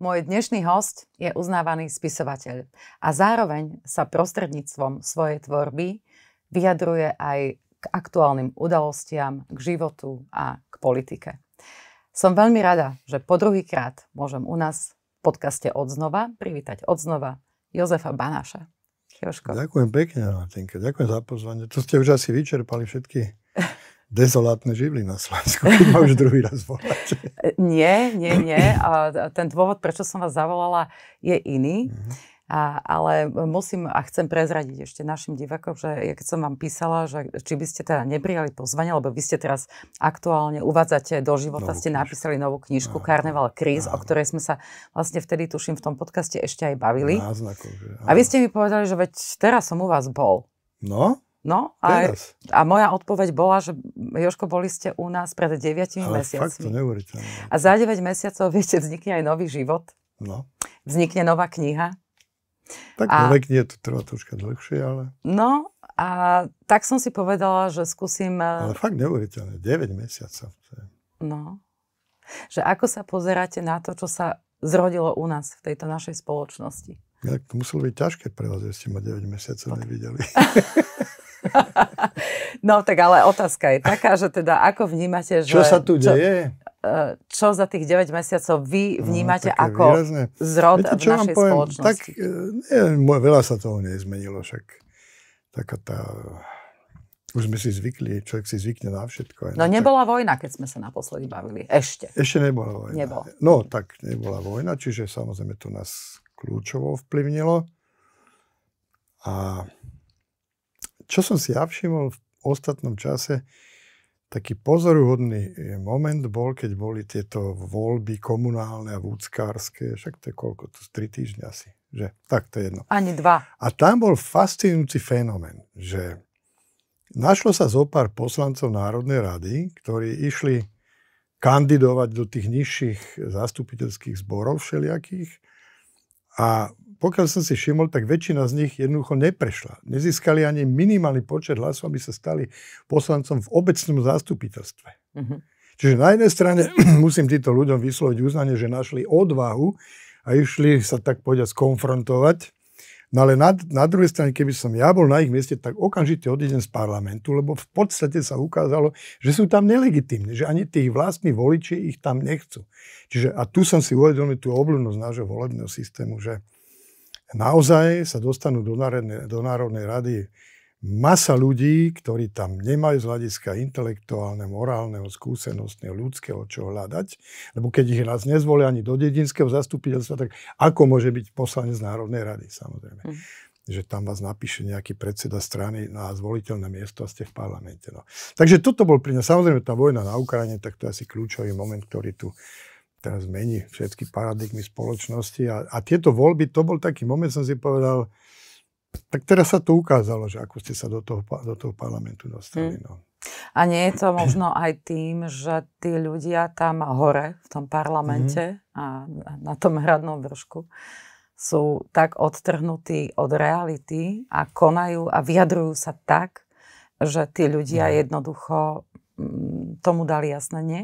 Môj dnešný host je uznávaný spisovateľ a zároveň sa prostredníctvom svojej tvorby vyjadruje aj k aktuálnym udalostiam, k životu a k politike. Som veľmi rada, že po druhýkrát môžem u nás v podcaste odznova privítať odznova Jozefa Banáša. Jožko. Ďakujem pekne, Martinka. Ďakujem za pozvanie. To ste už asi vyčerpali všetky dezolátne živly na Slovensku, keď ma už druhý raz voláte. nie, nie, nie. A ten dôvod, prečo som vás zavolala, je iný. Mm-hmm. A, ale musím a chcem prezradiť ešte našim divakom, že ja keď som vám písala, že či by ste teda neprijali pozvanie, lebo vy ste teraz aktuálne uvádzate do života, novú ste napísali novú knižku áno, Karneval Kríz, o ktorej sme sa vlastne vtedy, tuším, v tom podcaste ešte aj bavili. Náznakov, že, a vy ste mi povedali, že veď teraz som u vás bol. No, No a, a moja odpoveď bola, že Joško, boli ste u nás pred 9 Ale mesiacmi. Fakt to A za 9 mesiacov, viete, vznikne aj nový život. No. Vznikne nová kniha. Tak a... na knihe to trvá troška dlhšie, ale... No a tak som si povedala, že skúsim... E, ale fakt neuveriteľné, 9 mesiacov. No. Že ako sa pozeráte na to, čo sa zrodilo u nás v tejto našej spoločnosti? Ja, to muselo byť ťažké pre vás, že ste ma 9 mesiacov nevideli. no tak ale otázka je taká, že teda ako vnímate, že... Čo sa tu deje? Čo, eh, čo za tých 9 mesiacov vy no, vnímate no, ako výrazné. zrod Viete, čo v našej poviem, spoločnosti? Tak, eh, neviem, veľa sa toho nezmenilo, však taká tá... Už sme si zvykli, človek si zvykne na všetko. No nebola tak... vojna, keď sme sa naposledy bavili. Ešte. Ešte nebola vojna. Nebola. No tak nebola vojna, čiže samozrejme to nás kľúčovo vplyvnilo. A čo som si ja všimol v ostatnom čase, taký pozoruhodný e, moment bol, keď boli tieto voľby komunálne a vúckárske, však to je koľko, to je tri týždňa asi, že? Tak to je jedno. Ani dva. A tam bol fascinujúci fenomén, že našlo sa zo pár poslancov Národnej rady, ktorí išli kandidovať do tých nižších zastupiteľských zborov všelijakých a pokiaľ som si všimol, tak väčšina z nich jednoducho neprešla. Nezískali ani minimálny počet hlasov, aby sa stali poslancom v obecnom zástupiteľstve. Uh-huh. Mhm. Čiže na jednej strane musím týmto ľuďom vysloviť uznanie, že našli odvahu a išli sa tak povedať skonfrontovať. No ale na, na druhej strane, keby som ja bol na ich mieste, tak okamžite odídem z parlamentu, lebo v podstate sa ukázalo, že sú tam nelegitímni, že ani tí vlastní voliči ich tam nechcú. Čiže a tu som si uvedomil tú obľúbnosť nášho volebného systému, že naozaj sa dostanú do Národnej, do Národnej rady masa ľudí, ktorí tam nemajú z hľadiska intelektuálne, morálneho, skúsenostného, ľudského čo hľadať. Lebo keď ich nás nezvolia ani do dedinského zastupiteľstva, tak ako môže byť poslanec Národnej rady, samozrejme. Mm. Že tam vás napíše nejaký predseda strany na zvoliteľné miesto a ste v parlamente. No. Takže toto bol pri nás. Samozrejme, tá vojna na Ukrajine, tak to je asi kľúčový moment, ktorý tu teraz mení všetky paradigmy spoločnosti. A, a tieto voľby, to bol taký moment, som si povedal, tak teraz sa to ukázalo, že ako ste sa do toho, do toho parlamentu dostali. Hm. No. A nie je to možno aj tým, že tí ľudia tam hore v tom parlamente mm. a na tom hradnom vršku sú tak odtrhnutí od reality a konajú a vyjadrujú sa tak, že tí ľudia no. jednoducho mm, tomu dali jasné nie.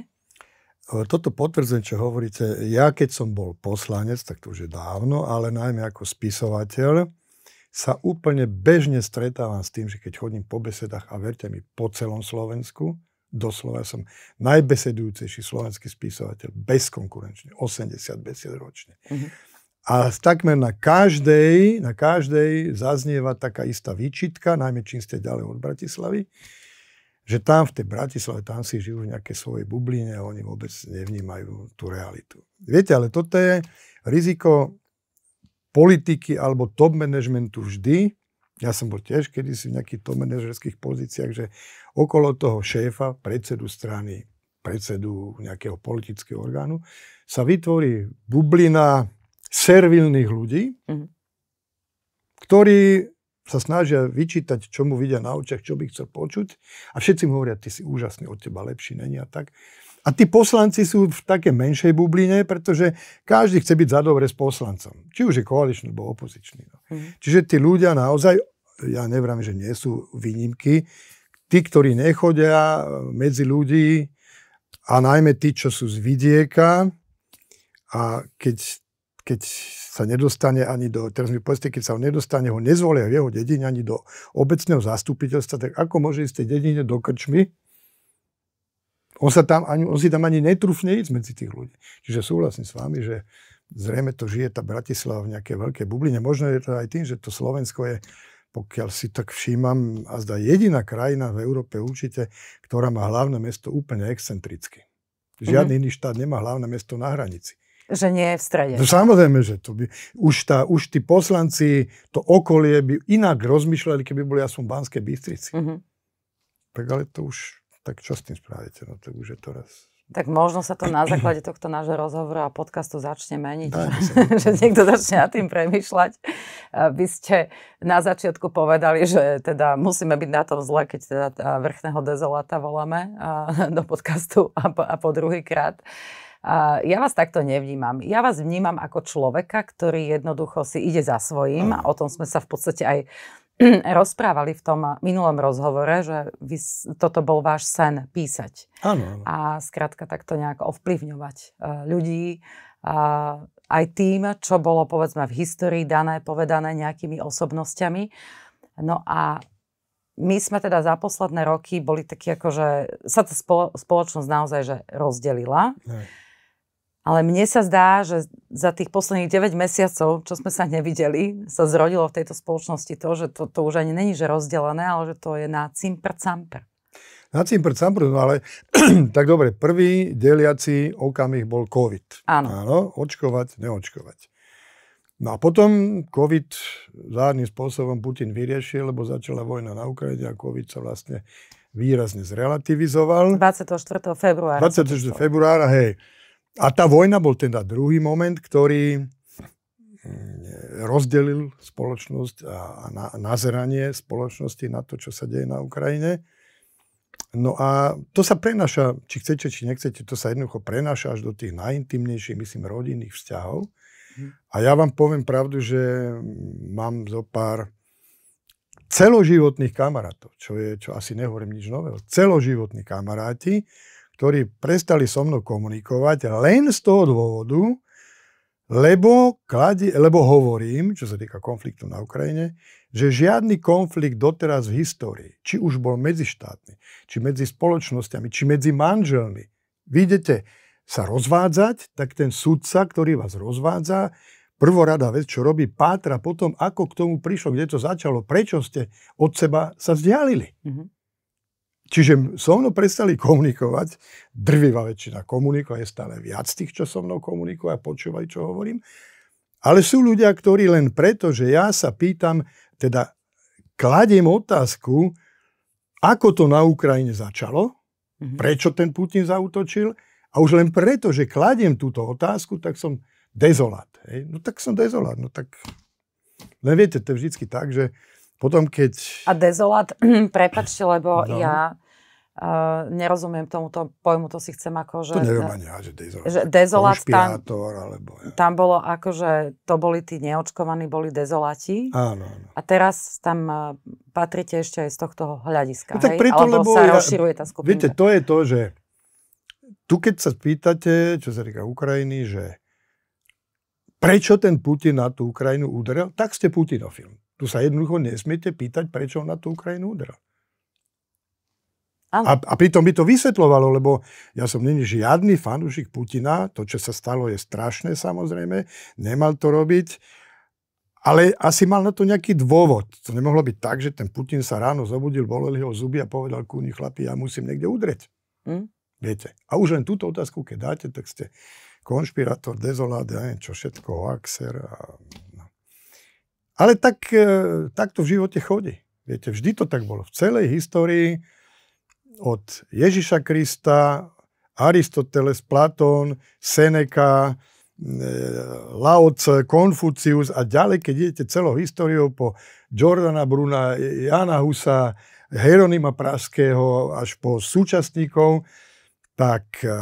E, toto potvrdzujem, čo hovoríte. Ja keď som bol poslanec, tak to už je dávno, ale najmä ako spisovateľ, sa úplne bežne stretávam s tým, že keď chodím po besedách a verte mi, po celom Slovensku, doslova som najbesedujúcejší slovenský spisovateľ, bezkonkurenčne, 80 besed ročne. Mm-hmm. A takmer na každej, na každej zaznieva taká istá výčitka, najmä čím ste ďalej od Bratislavy, že tam v tej Bratislave, tam si žijú v nejaké svojej bubline a oni vôbec nevnímajú tú realitu. Viete, ale toto je riziko politiky alebo top managementu vždy. Ja som bol tiež kedysi v nejakých top manažerských pozíciách, že okolo toho šéfa, predsedu strany, predsedu nejakého politického orgánu, sa vytvorí bublina servilných ľudí, mm-hmm. ktorí sa snažia vyčítať, čo mu vidia na očiach, čo by chcel počuť. A všetci mu hovoria, ty si úžasný, od teba lepší není a tak. A tí poslanci sú v také menšej bubline, pretože každý chce byť za dobre s poslancom. Či už je koaličný, alebo opozičný. No. Mm. Čiže tí ľudia naozaj, ja nevrám, že nie sú výnimky, tí, ktorí nechodia medzi ľudí a najmä tí, čo sú z vidieka a keď keď sa nedostane ani do, teraz mi povedzte, keď sa ho nedostane, ho nezvolia v jeho dedine ani do obecného zastupiteľstva, tak ako môže ísť tej dedine do krčmy? On, sa tam, ani, on si tam ani netrúfne ísť medzi tých ľudí. Čiže súhlasím s vami, že zrejme to žije tá Bratislava v nejaké veľké bubline. Možno je to aj tým, že to Slovensko je, pokiaľ si tak všímam, a zdá jediná krajina v Európe určite, ktorá má hlavné mesto úplne excentricky. Mhm. Žiadny mm-hmm. iný štát nemá hlavné mesto na hranici. Že nie je v strede. No, samozrejme, že to by... Už, tá, už tí poslanci, to okolie by inak rozmýšľali, keby boli ja som v Banskej Bystrici. Mm-hmm. Tak ale to už... Tak čo s tým spravíte? No to už je to raz... Tak možno sa to na základe tohto nášho rozhovoru a podcastu začne meniť. že niekto začne nad tým premyšľať. Vy ste na začiatku povedali, že teda musíme byť na tom zle, keď teda vrchného dezolata voláme do podcastu a po, a po druhý krát. Uh, ja vás takto nevnímam. Ja vás vnímam ako človeka, ktorý jednoducho si ide za svojím. A o tom sme sa v podstate aj rozprávali v tom minulom rozhovore, že vy, toto bol váš sen písať. Áno. A skrátka takto nejak ovplyvňovať e, ľudí aj tým, čo bolo povedzme v histórii dané, povedané nejakými osobnosťami. No a my sme teda za posledné roky boli takí, ako, že sa tá spoločnosť naozaj že rozdelila. Ne. Ale mne sa zdá, že za tých posledných 9 mesiacov, čo sme sa nevideli, sa zrodilo v tejto spoločnosti to, že to, to už ani není, že rozdelené, ale že to je na cimpr camper. Na cimpr camper, no ale tak dobre, prvý deliaci okamih bol COVID. Áno. Áno, očkovať, neočkovať. No a potom COVID zárnym spôsobom Putin vyriešil, lebo začala vojna na Ukrajine a COVID sa vlastne výrazne zrelativizoval. 24. februára. 24. februára, hej. A tá vojna bol teda druhý moment, ktorý eh, rozdelil spoločnosť a, nazeranie spoločnosti na to, čo sa deje na Ukrajine. No a to sa prenáša, či chcete, či nechcete, to sa jednoducho prenáša až do tých najintimnejších, myslím, rodinných vzťahov. Mhm. A ja vám poviem pravdu, že mám zo pár celoživotných kamarátov, čo je, čo asi nehovorím nič nového, celoživotní kamaráti, ktorí prestali so mnou komunikovať len z toho dôvodu, lebo, kladie, lebo hovorím, čo sa týka konfliktu na Ukrajine, že žiadny konflikt doteraz v histórii, či už bol medzištátny, či medzi spoločnosťami, či medzi manželmi, vidíte sa rozvádzať, tak ten sudca, ktorý vás rozvádza, prvorada vec, čo robí, pátra potom, ako k tomu prišlo, kde to začalo, prečo ste od seba sa vzdialili. Mm-hmm. Čiže so mnou prestali komunikovať, drvivá väčšina komunikuje, stále viac tých, čo so mnou komunikujú a počúvajú, čo hovorím. Ale sú ľudia, ktorí len preto, že ja sa pýtam, teda kladiem otázku, ako to na Ukrajine začalo, mm-hmm. prečo ten Putin zautočil a už len preto, že kladiem túto otázku, tak som dezolát. Hej? No tak som dezolát. No tak... Len viete, to je vždy tak, že potom keď... A dezolát, prepačte, lebo no. ja Uh, nerozumiem tomuto pojmu, to si chcem ako, že... To neviem ani ja, že dezolát. Že dezolát tam, alebo... Ja. Tam bolo ako, že to boli tí neočkovaní, boli dezolati. Áno, áno. A teraz tam uh, eh, patríte ešte aj z tohto hľadiska, no, tak hej? Preto, alebo lebo sa ja, rozširuje tá skupina. Viete, to je to, že tu keď sa spýtate, čo sa týka Ukrajiny, že prečo ten Putin na tú Ukrajinu udrel, tak ste Putinofilm. Tu sa jednoducho nesmiete pýtať, prečo on na tú Ukrajinu udral. A, a pritom by to vysvetlovalo, lebo ja som není žiadny fanúšik Putina, to, čo sa stalo, je strašné samozrejme, nemal to robiť, ale asi mal na to nejaký dôvod. To nemohlo byť tak, že ten Putin sa ráno zobudil, boleli ho zuby a povedal kúni chlapi, ja musím niekde udrieť. Mm. Viete? A už len túto otázku, keď dáte, tak ste konšpirátor, dezolát, ja neviem čo všetko, axer a ale tak, e, tak to v živote chodí. Viete, vždy to tak bolo. V celej histórii od Ježiša Krista, Aristoteles, Platón, Seneca, e, Laoc, Konfucius a ďalej, keď idete celou históriou po Jordana Bruna, Jana Husa, Heronima Praského až po súčasníkov, tak eh,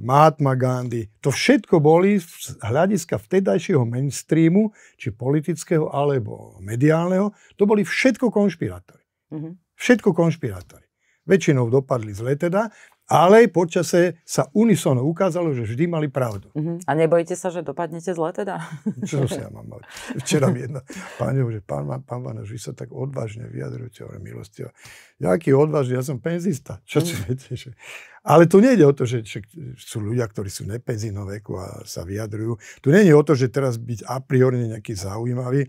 Mahatma Gandhi, to všetko boli z hľadiska vtedajšieho mainstreamu, či politického alebo mediálneho, to boli všetko konšpirátori. Mm-hmm. Všetko konšpirátori. Väčšinou dopadli zle teda, ale počase sa unisono ukázalo, že vždy mali pravdu. Uh-huh. A nebojíte sa, že dopadnete zle teda? Čo sa ja mám mať? Včera mi jedna pani že pán, pán Vanoš, vy sa tak odvážne vyjadrujete, hovorím Ja Jaký odvážny, ja som penzista. Čo uh-huh. viete? Že... Ale tu nejde o to, že, sú ľudia, ktorí sú nepenzino veku a sa vyjadrujú. Tu nejde o to, že teraz byť a priori nejaký zaujímavý.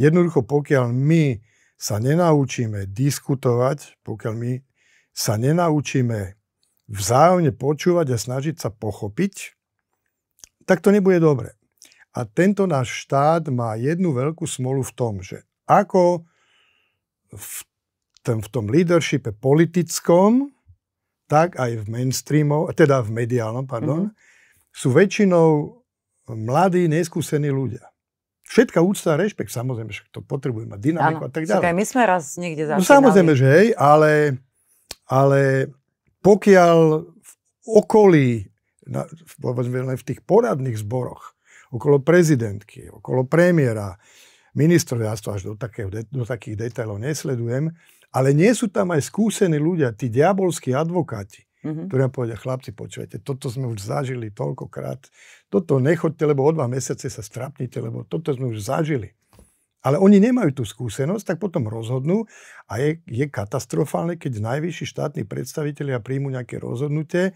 Jednoducho, pokiaľ my sa nenaučíme diskutovať, pokiaľ my sa nenaučíme vzájomne počúvať a snažiť sa pochopiť, tak to nebude dobre. A tento náš štát má jednu veľkú smolu v tom, že ako v tom, v tom leadershipe politickom, tak aj v mainstreamov, teda v mediálnom, pardon, mm-hmm. sú väčšinou mladí, neskúsení ľudia. Všetka úcta a rešpekt, samozrejme, že to potrebuje mať dynamiku ano, a tak ďalej. Čakaj, my sme raz niekde začínali. No samozrejme, že hej, ale, ale pokiaľ v okolí, na, povedzme len v tých poradných zboroch, okolo prezidentky, okolo premiéra, to až do, také, do takých detailov nesledujem, ale nie sú tam aj skúsení ľudia, tí diabolskí advokáti, mm-hmm. ktorí nám povedia, chlapci, počujete, toto sme už zažili toľkokrát, toto nechoďte, lebo o dva mesiace sa strapnite, lebo toto sme už zažili. Ale oni nemajú tú skúsenosť, tak potom rozhodnú a je, je katastrofálne, keď najvyšší štátni predstavitelia príjmu nejaké rozhodnutie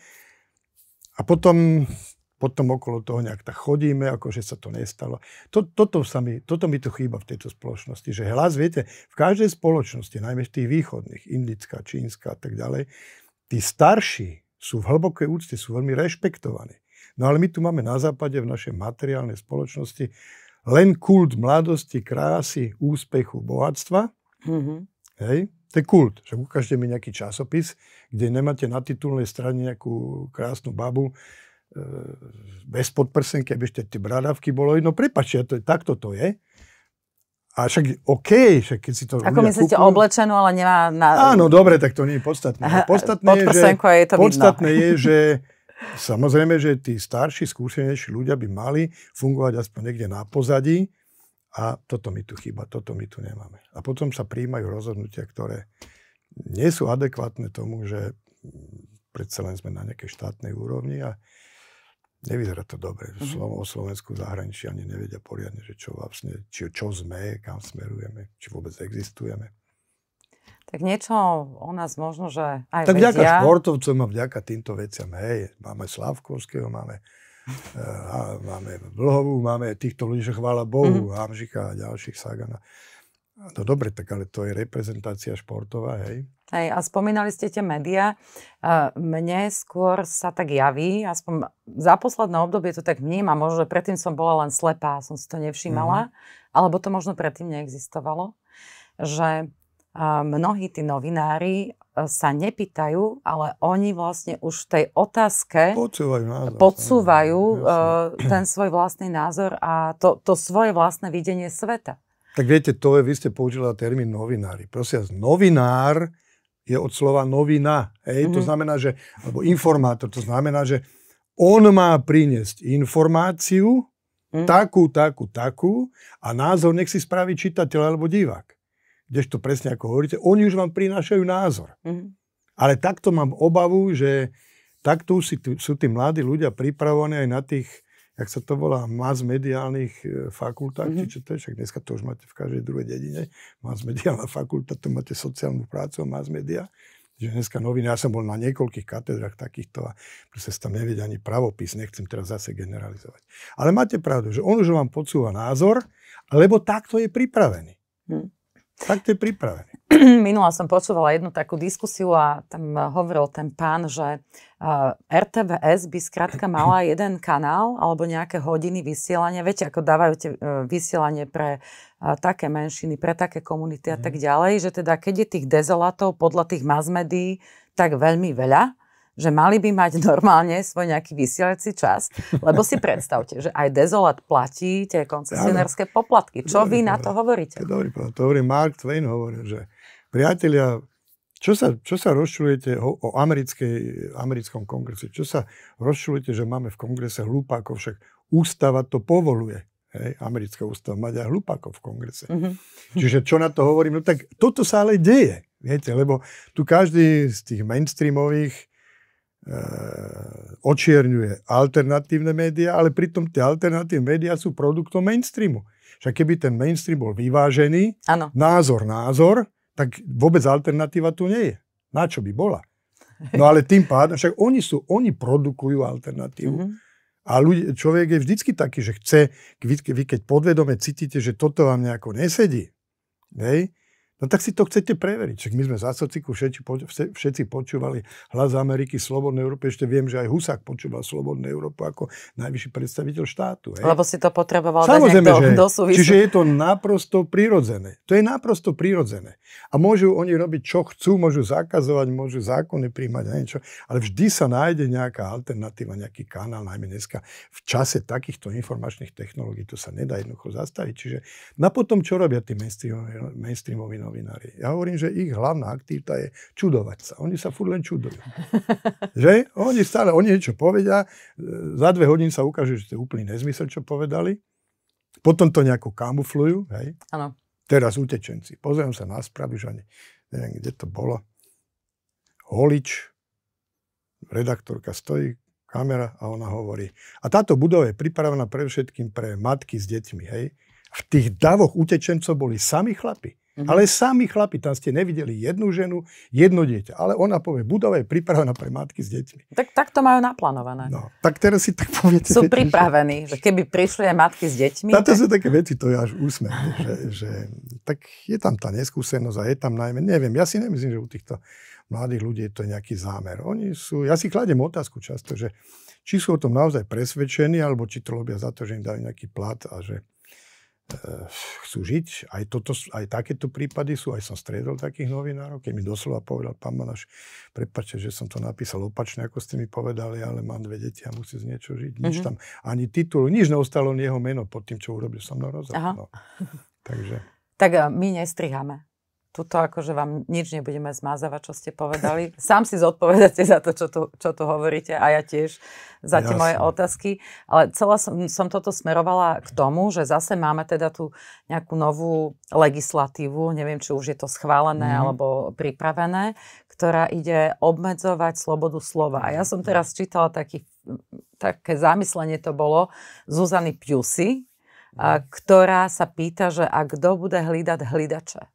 a potom, potom okolo toho nejak tak chodíme, ako že sa to nestalo. To, toto, sa mi, toto mi to chýba v tejto spoločnosti, že hlas, viete, v každej spoločnosti, najmä v tých východných, indická, čínska a tak ďalej, tí starší sú v hlbokej úcte, sú veľmi rešpektovaní. No ale my tu máme na západe v našej materiálnej spoločnosti len kult mladosti, krásy, úspechu, bohatstva. Mm-hmm. Hej? To je kult. Že ukážte mi nejaký časopis, kde nemáte na titulnej strane nejakú krásnu babu e, bez podprsenky, aby ešte tie bradavky bolo. No prepačte, to, takto to je. A však OK, však keď si to Ako myslíte kúpujú... oblečenú, ale nemá... Na... Áno, dobre, tak to nie je podstatné. Podstatné, je, že, je, to podstatné vidno. je, že Samozrejme, že tí starší, skúsenejší ľudia by mali fungovať aspoň niekde na pozadí a toto mi tu chýba, toto my tu nemáme. A potom sa príjmajú rozhodnutia, ktoré nie sú adekvátne tomu, že predsa len sme na nejakej štátnej úrovni a nevyzerá to dobre. Mhm. Slovo o Slovensku zahraničí ani nevedia poriadne, že čo vlastne, či, čo sme, kam smerujeme, či vôbec existujeme tak niečo o nás možno, že aj Tak vedia. športovcom a vďaka týmto veciam, hej, máme Slavkovského, máme uh, máme Vlhovú, máme týchto ľudí, že chvála Bohu, mm-hmm. Hamžika a ďalších Sagana. No dobre, tak ale to je reprezentácia športová, hej? Hej, a spomínali ste tie médiá. Eh, mne skôr sa tak javí, aspoň za posledné obdobie to tak vnímam, možno, že predtým som bola len slepá, som si to nevšímala, mm-hmm. alebo to možno predtým neexistovalo, že mnohí tí novinári e, sa nepýtajú, ale oni vlastne už v tej otázke podsúvajú, názor, podsúvajú e, ten svoj vlastný názor a to, to svoje vlastné videnie sveta. Tak viete, to je, vy ste použili termín novinári. Prosím vás, novinár je od slova novina. Hej? Mm-hmm. To mhm. znamená, že, alebo informátor, to znamená, že on má priniesť informáciu, mm. takú, takú, takú a názor nech si spraví čitateľ alebo divák kdežto presne ako hovoríte, oni už vám prinášajú názor. Mm-hmm. Ale takto mám obavu, že takto si, sú tí mladí ľudia pripravovaní aj na tých, jak sa to volá, mass mediálnych e, fakultách, mm-hmm. či čo to je, však dneska to už máte v každej druhej dedine, mass mediálna fakulta, tu máte sociálnu prácu a mass media, že dneska noviny, ja som bol na niekoľkých katedrách takýchto a proste sa tam nevedia ani pravopis, nechcem teraz zase generalizovať. Ale máte pravdu, že on už vám podsúva názor, lebo takto je pripravený. Hmm. Tak to je pripravený. Minula som počúvala jednu takú diskusiu a tam hovoril ten pán, že RTVS by skrátka mala jeden kanál alebo nejaké hodiny vysielania. Viete, ako dávajú tie e, vysielanie pre také menšiny, pre také komunity a tak mhm. ďalej, že teda keď je tých dezolátov podľa tých mazmedí tak veľmi veľa, že mali by mať normálne svoj nejaký vysielací čas, lebo si predstavte, že aj Dezolat platí tie koncesionárske poplatky. Čo dobrý vy na to hovoríte? To dobrý povedal. To hovorí Mark Twain, hovorí, že priatelia, čo sa, čo sa rozčulujete o, o americkom kongrese? Čo sa rozčulujete, že máme v kongrese hlupákov? Však ústava to povoluje. Hej, americká ústava mať aj hlupákov v kongrese. Mm-hmm. Čiže čo na to hovorím? No tak toto sa ale deje. Viete, lebo tu každý z tých mainstreamových E, očierňuje alternatívne médiá, ale pritom tie alternatívne médiá sú produktom mainstreamu. Však keby ten mainstream bol vyvážený, ano. názor, názor, tak vôbec alternatíva tu nie je. Na čo by bola? No ale tým pádom, však oni sú, oni produkujú alternatívu. Mm-hmm. A ľudí, človek je vždycky taký, že chce, vy, vy keď podvedome cítite, že toto vám nejako nesedí, hej, No tak si to chcete preveriť. Však my sme za sociku všetci, všetci počúvali hlas Ameriky, Slobodnej Európy. Ešte viem, že aj Husák počúval Slobodnú Európu ako najvyšší predstaviteľ štátu. Hej. Lebo si to potreboval Samozrejme, dať do, do Čiže je to naprosto prirodzené. To je naprosto prirodzené. A môžu oni robiť, čo chcú, môžu zakazovať, môžu zákony príjmať a niečo, ale vždy sa nájde nejaká alternatíva, nejaký kanál, najmä dneska v čase takýchto informačných technológií, to sa nedá jednoducho zastaviť. Čiže na potom, čo robia tí mainstreamoví novinári. Ja hovorím, že ich hlavná aktivita je čudovať sa. Oni sa furt len čudujú. že? Oni stále, oni niečo povedia, za dve hodiny sa ukáže, že to je úplný nezmysel, čo povedali. Potom to nejako kamuflujú. Hej? Ano. Teraz utečenci. Pozriem sa na správy, že ani, neviem, kde to bolo. Holič, redaktorka stojí, kamera a ona hovorí. A táto budova je pripravená pre všetkým pre matky s deťmi. Hej? v tých davoch utečencov boli sami chlapi. Mm-hmm. Ale sami chlapi, tam ste nevideli jednu ženu, jedno dieťa. Ale ona povie, budova je pripravená pre matky s deťmi. Tak, tak to majú naplánované. No, tak teraz si tak poviete. Sú pripravení, že keby prišli aj matky s deťmi. Táto tak... sú také veci, to je až úsmev. Že, že, tak je tam tá neskúsenosť a je tam najmä, neviem, ja si nemyslím, že u týchto mladých ľudí je to nejaký zámer. Oni sú, ja si kladem otázku často, že či sú o tom naozaj presvedčení, alebo či to robia za to, že im dajú nejaký plat a že chcú žiť. Aj, toto, aj takéto prípady sú, aj som stredol takých novinárov, keď mi doslova povedal pán Manaš, prepáčte, že som to napísal opačne, ako ste mi povedali, ale mám dve deti a musí z niečo žiť. Nič mm-hmm. tam, ani titul, nič neostalo no, jeho meno pod tým, čo urobil som na rozhovor. No. Takže. Tak e, my nestriháme tuto akože vám nič nebudeme zmazávať, čo ste povedali. Sám si zodpovedate za to, čo tu, čo tu hovoríte a ja tiež za tie Jasne. moje otázky. Ale celá som, som toto smerovala k tomu, že zase máme teda tú nejakú novú legislatívu, neviem, či už je to schválené mm. alebo pripravené, ktorá ide obmedzovať slobodu slova. A ja som mhm. teraz čítala taký, také zamyslenie to bolo Zuzany Piusy, mhm. ktorá sa pýta, že a kto bude hlídať hlídače?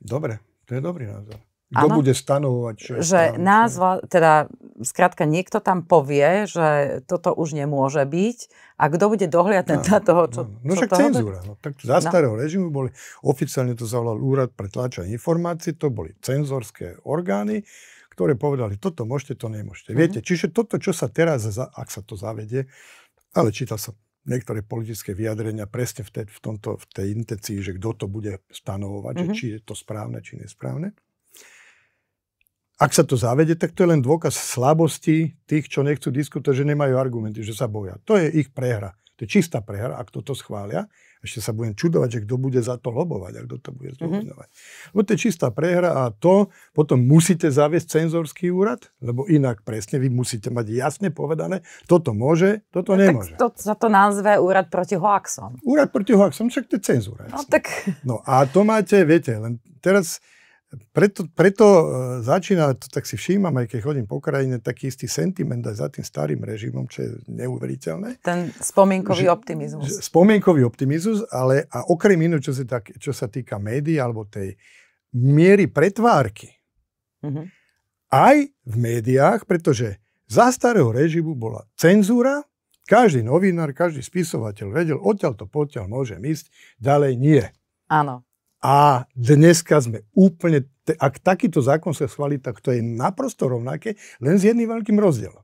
Dobre, to je dobrý názor. Kto ano, bude stanovovať? Čo že názva, teda skrátka niekto tam povie, že toto už nemôže byť a kto bude dohliadať no, na toho, čo... No, no čo však toho cenzúra. No, tak za no. starého no. režimu boli, oficiálne to zavolal Úrad pre tlačenie informácií, to boli cenzorské orgány, ktoré povedali, toto môžete, to nemôžete. Mhm. Viete, mm-hmm. čiže toto, čo sa teraz, ak sa to zavede, ale čítal som niektoré politické vyjadrenia presne v, te, v, tomto, v tej intencii, že kto to bude stanovovať, mm-hmm. že mhm. či je to správne, či nesprávne. Ak sa to zavede, tak to je len dôkaz slabosti tých, čo nechcú diskutovať, že nemajú argumenty, že sa boja. To je ich prehra. To je čistá prehra, ak toto schvália. Ešte sa budem čudovať, že kto bude za to lobovať ak kto to bude mhm. zdôvodňovať. Mm-hmm. Lebo to je čistá prehra a to potom musíte zaviesť cenzorský úrad, lebo inak presne vy musíte mať jasne povedané, toto môže, toto no, nemôže. Tak to, sa to nazve úrad proti hoaxom. Úrad proti hoaxom, však to je cenzúra. No, tak... no a to máte, viete, len teraz preto, preto e, začína, to tak si všímam, aj keď chodím po krajine, taký istý sentiment aj za tým starým režimom, čo je neuveriteľné. Ten spomienkový že, optimizmus. Že, spomienkový optimizmus, ale a okrem iného, čo, sa čo sa týka médií alebo tej miery pretvárky, mm-hmm. aj v médiách, pretože za starého režimu bola cenzúra, každý novinár, každý spisovateľ vedel, odtiaľ to potiaľ môžem ísť, ďalej nie. Áno. A dneska sme úplne, ak takýto zákon sa schválí, tak to je naprosto rovnaké, len s jedným veľkým rozdielom.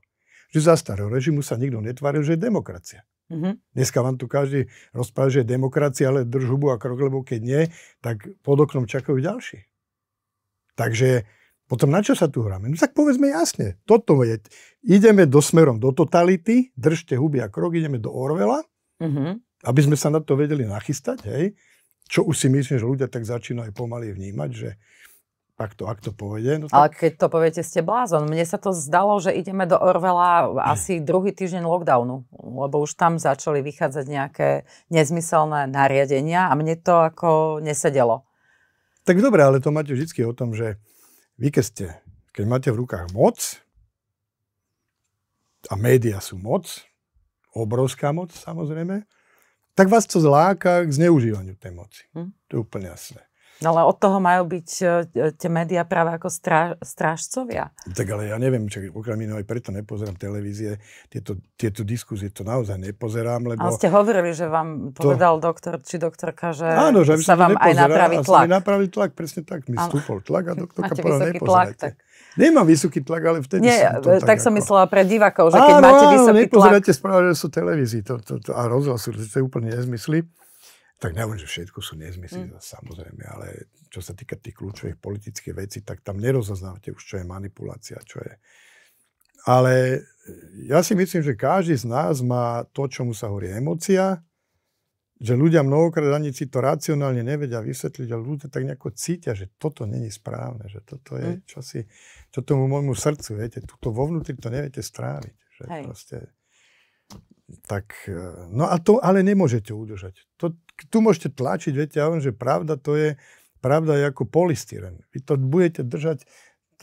Že za starého režimu sa nikto netváril, že je demokracia. Mm-hmm. Dneska vám tu každý rozpráva, že je demokracia, ale drž hubu a krok, lebo keď nie, tak pod oknom čakajú ďalší. Takže potom na čo sa tu hráme? No tak povedzme jasne, toto je, ideme do smerom do totality, držte huby a krok, ideme do Orvela, mm-hmm. aby sme sa na to vedeli nachystať, hej čo už si myslím, že ľudia tak začínajú pomaly vnímať, že to ak to povede. No tak... Ale keď to poviete, ste blázon. Mne sa to zdalo, že ideme do Orvela asi druhý týždeň lockdownu, lebo už tam začali vychádzať nejaké nezmyselné nariadenia a mne to ako nesedelo. Tak dobre, ale to máte vždy o tom, že vy keď ste, keď máte v rukách moc a média sú moc, obrovská moc samozrejme, tak vás to zláka k zneužívaniu tej moci. Mm. To je úplne jasné. No ale od toho majú byť e, tie médiá práve ako stráž, strážcovia. Tak ale ja neviem, čo okrem iného aj preto nepozerám televízie, tieto, tieto diskusie to naozaj nepozerám, lebo... Ale ste hovorili, že vám to... povedal doktor či doktorka, že Áno, že sa vám aj napraví tlak. Áno, že napraví tlak, presne tak, mi stúpol tlak a doktorka povedal, nepozerajte. Tlak, tak... Nemám vysoký tlak, ale vtedy Nie, som to e, tak, tak som myslela pre divakov, že keď áno, máte vysoký áno, tlak... Áno, nepozeráte správne, že sú televízii to, to, to, a rozhlasu, to je úplne nezmysly. Tak nehovorím, že všetko sú nezmysly, mm. samozrejme, ale čo sa týka tých kľúčových politických vecí, tak tam nerozoznávate už, čo je manipulácia, čo je... Ale e, ja si myslím, že každý z nás má to, čomu sa hovorí emocia, že ľudia mnohokrát ani si to racionálne nevedia vysvetliť, ale ľudia tak nejako cítia, že toto není správne, že toto je hm. čosi, čo tomu môjmu srdcu, viete, tuto vo vnútri to neviete stráviť. Že Hej. proste, tak, e, no a to ale nemôžete udržať. To, tu môžete tlačiť, viete, ja viem, že pravda to je, pravda je ako polystyren. Vy to budete držať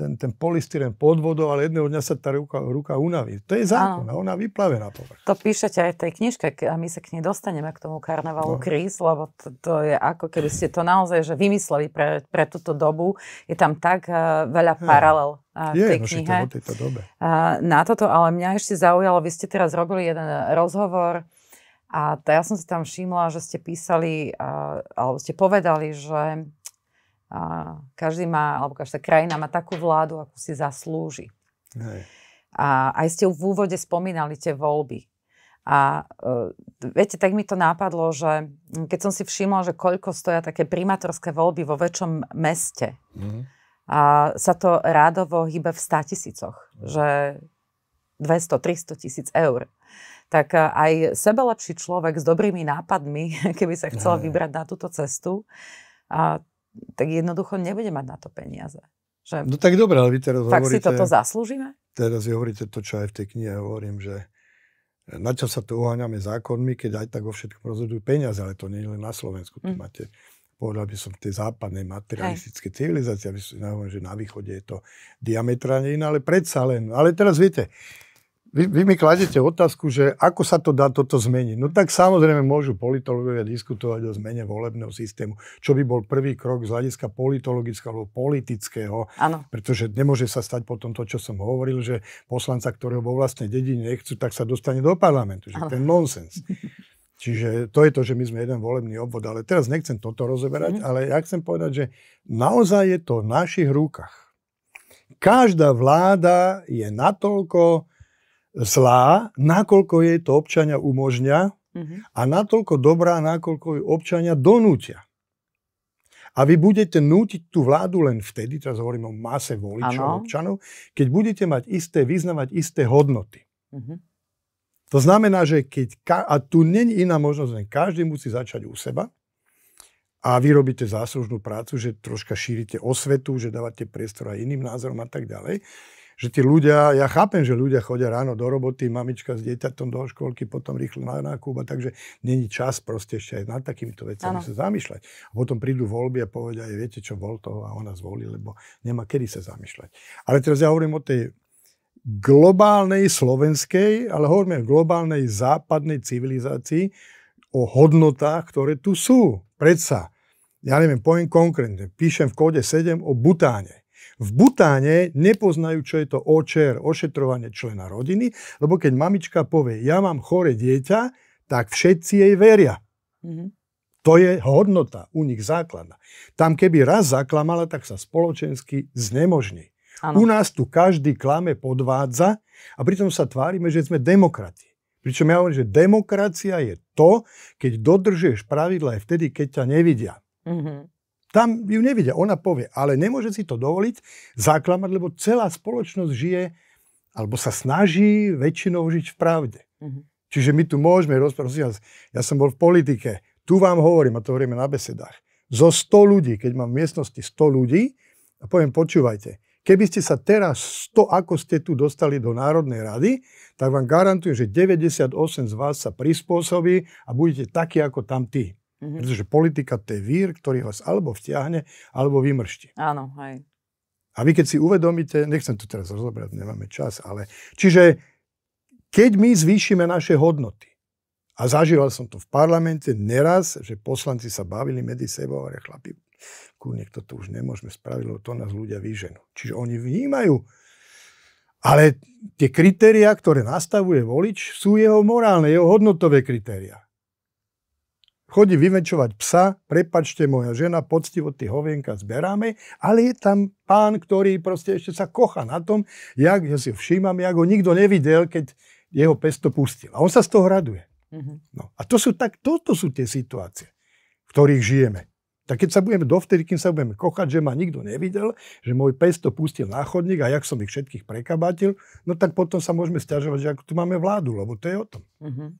ten, ten polystyren pod vodou, ale jedného dňa sa tá ruka, ruka unaví. To je zákon a ona vyplave na povrch. To píšete aj v tej knižke a my sa k nej dostaneme k tomu karnevalu no. kríz, lebo to, to je ako keby ste to naozaj že vymysleli pre, pre túto dobu. Je tam tak uh, veľa hm. paralel. Uh, je, tej no, knihe. To, tejto dobe. Uh, na toto, ale mňa ešte zaujalo, vy ste teraz robili jeden rozhovor a to ja som si tam všimla, že ste písali, uh, alebo ste povedali, že a každý má, alebo každá krajina má takú vládu, ako si zaslúži. Hej. A aj ste v úvode spomínali tie voľby. A e, viete, tak mi to nápadlo, že keď som si všimol, že koľko stoja také primátorské voľby vo väčšom meste, mm-hmm. a sa to rádovo hýbe v 100 tisícoch, mm-hmm. že 200-300 tisíc eur. Tak e, aj sebelepší človek s dobrými nápadmi, keby sa chcel vybrať na túto cestu, a tak jednoducho nebude mať na to peniaze. Že... No tak dobre, ale vy teraz tak hovoríte... Tak si toto zaslúžime? Teraz vy hovoríte to, čo aj v tej knihe hovorím, že na čo sa tu oháňame zákonmi, keď aj tak vo všetkom rozhodujú peniaze, ale to nie je len na Slovensku. Mm. Tu mhm. máte, povedal by som, v tej západnej materialistické civilizácie, aby som hovoril, že na východe je to diametrálne iné, ale predsa len. Ale teraz viete, vy, vy mi kladete otázku, že ako sa to dá toto zmeniť. No tak samozrejme môžu politológovia diskutovať o zmene volebného systému, čo by bol prvý krok z hľadiska politologického alebo politického, ano. pretože nemôže sa stať potom to, čo som hovoril, že poslanca, ktorého vo vlastnej dedine nechcú, tak sa dostane do parlamentu. Že to je nonsens. Čiže to je to, že my sme jeden volebný obvod, ale teraz nechcem toto rozoberať, mm. ale ja chcem povedať, že naozaj je to v našich rukách. Každá vláda je natoľko zlá, nakoľko jej to občania umožňa uh-huh. a natoľko dobrá, nakoľko ju občania donútia. A vy budete nútiť tú vládu len vtedy, teraz hovorím o mase voličov, ano. občanov, keď budete mať isté, vyznavať isté hodnoty. Uh-huh. To znamená, že keď, ka- a tu není iná možnosť, len každý musí začať u seba a vy robíte záslužnú prácu, že troška šírite osvetu, že dávate priestor aj iným názorom a tak ďalej že tí ľudia, ja chápem, že ľudia chodia ráno do roboty, mamička s dieťatom do školky, potom rýchlo na nákup a takže není čas proste ešte aj nad takýmito vecami sa zamýšľať. A potom prídu voľby a povedia, aj viete čo, bol toho a ona zvolí, lebo nemá kedy sa zamýšľať. Ale teraz ja hovorím o tej globálnej slovenskej, ale hovoríme o globálnej západnej civilizácii, o hodnotách, ktoré tu sú. Predsa, ja neviem, poviem konkrétne, píšem v kóde 7 o Butáne. V Butáne nepoznajú, čo je to očer, ošetrovanie člena rodiny, lebo keď mamička povie, ja mám chore dieťa, tak všetci jej veria. Mm-hmm. To je hodnota, u nich základná. Tam keby raz zaklamala, tak sa spoločensky znemožní. Ano. U nás tu každý klame podvádza a pritom sa tvárime, že sme demokrati. Pričom ja hovorím, že demokracia je to, keď dodržuješ pravidla aj vtedy, keď ťa nevidia. Mm-hmm. Tam ju nevidia. Ona povie, ale nemôže si to dovoliť zaklamať, lebo celá spoločnosť žije alebo sa snaží väčšinou žiť v pravde. Mm-hmm. Čiže my tu môžeme rozprávať. Ja som bol v politike. Tu vám hovorím, a to hovoríme na besedách. Zo 100 ľudí, keď mám v miestnosti 100 ľudí, a poviem, počúvajte, keby ste sa teraz 100, ako ste tu dostali do Národnej rady, tak vám garantujem, že 98 z vás sa prispôsobí a budete takí ako tam tí. Mm-hmm. Pretože politika to je vír, ktorý vás alebo vtiahne, alebo vymršti. Áno, hej. A vy keď si uvedomíte, nechcem to teraz rozobrať, nemáme čas, ale čiže keď my zvýšime naše hodnoty, a zažíval som to v parlamente neraz, že poslanci sa bavili medzi sebou a chlapi, kúnek, to už nemôžeme spraviť, lebo to nás ľudia vyženú. Čiže oni vnímajú, ale tie kritéria, ktoré nastavuje volič, sú jeho morálne, jeho hodnotové kritéria chodí vyvenčovať psa, prepačte moja žena, poctivo ty hovienka zberáme, ale je tam pán, ktorý proste ešte sa kocha na tom, jak, ja si ho všímam, jak ho nikto nevidel, keď jeho pes to pustil. A on sa z toho raduje. Mm-hmm. No, a to sú, tak, toto sú tie situácie, v ktorých žijeme. Tak keď sa budeme dovtedy, kým sa budeme kochať, že ma nikto nevidel, že môj pes to pustil na chodník a jak som ich všetkých prekabatil, no tak potom sa môžeme stiažovať, že tu máme vládu, lebo to je o tom. Mm-hmm.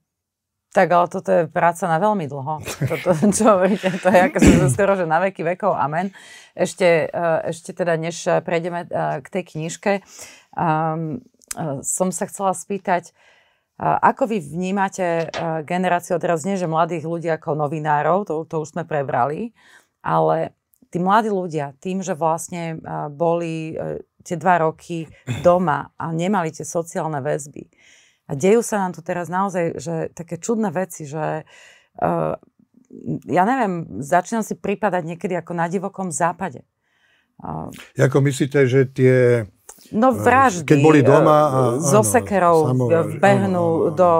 Tak ale toto je práca na veľmi dlho. Toto, čo hovoríte, to je ako skoro, že na veky vekov, amen. Ešte, eh, ešte teda, než eh, prejdeme eh, k tej knižke, um, som sa chcela spýtať, ako vy vnímate generáciu, odraz nie, že mladých ľudí ako novinárov, to, to už sme prebrali, ale tí mladí ľudia, tým, že vlastne boli tie dva roky doma a nemali tie sociálne väzby, a dejú sa nám tu teraz naozaj že také čudné veci, že uh, ja neviem, začínam si pripadať niekedy ako na divokom západe. Uh, ako myslíte, že tie No e, vraždy. Keď boli doma. E, a, so áno, behnú áno, áno. do,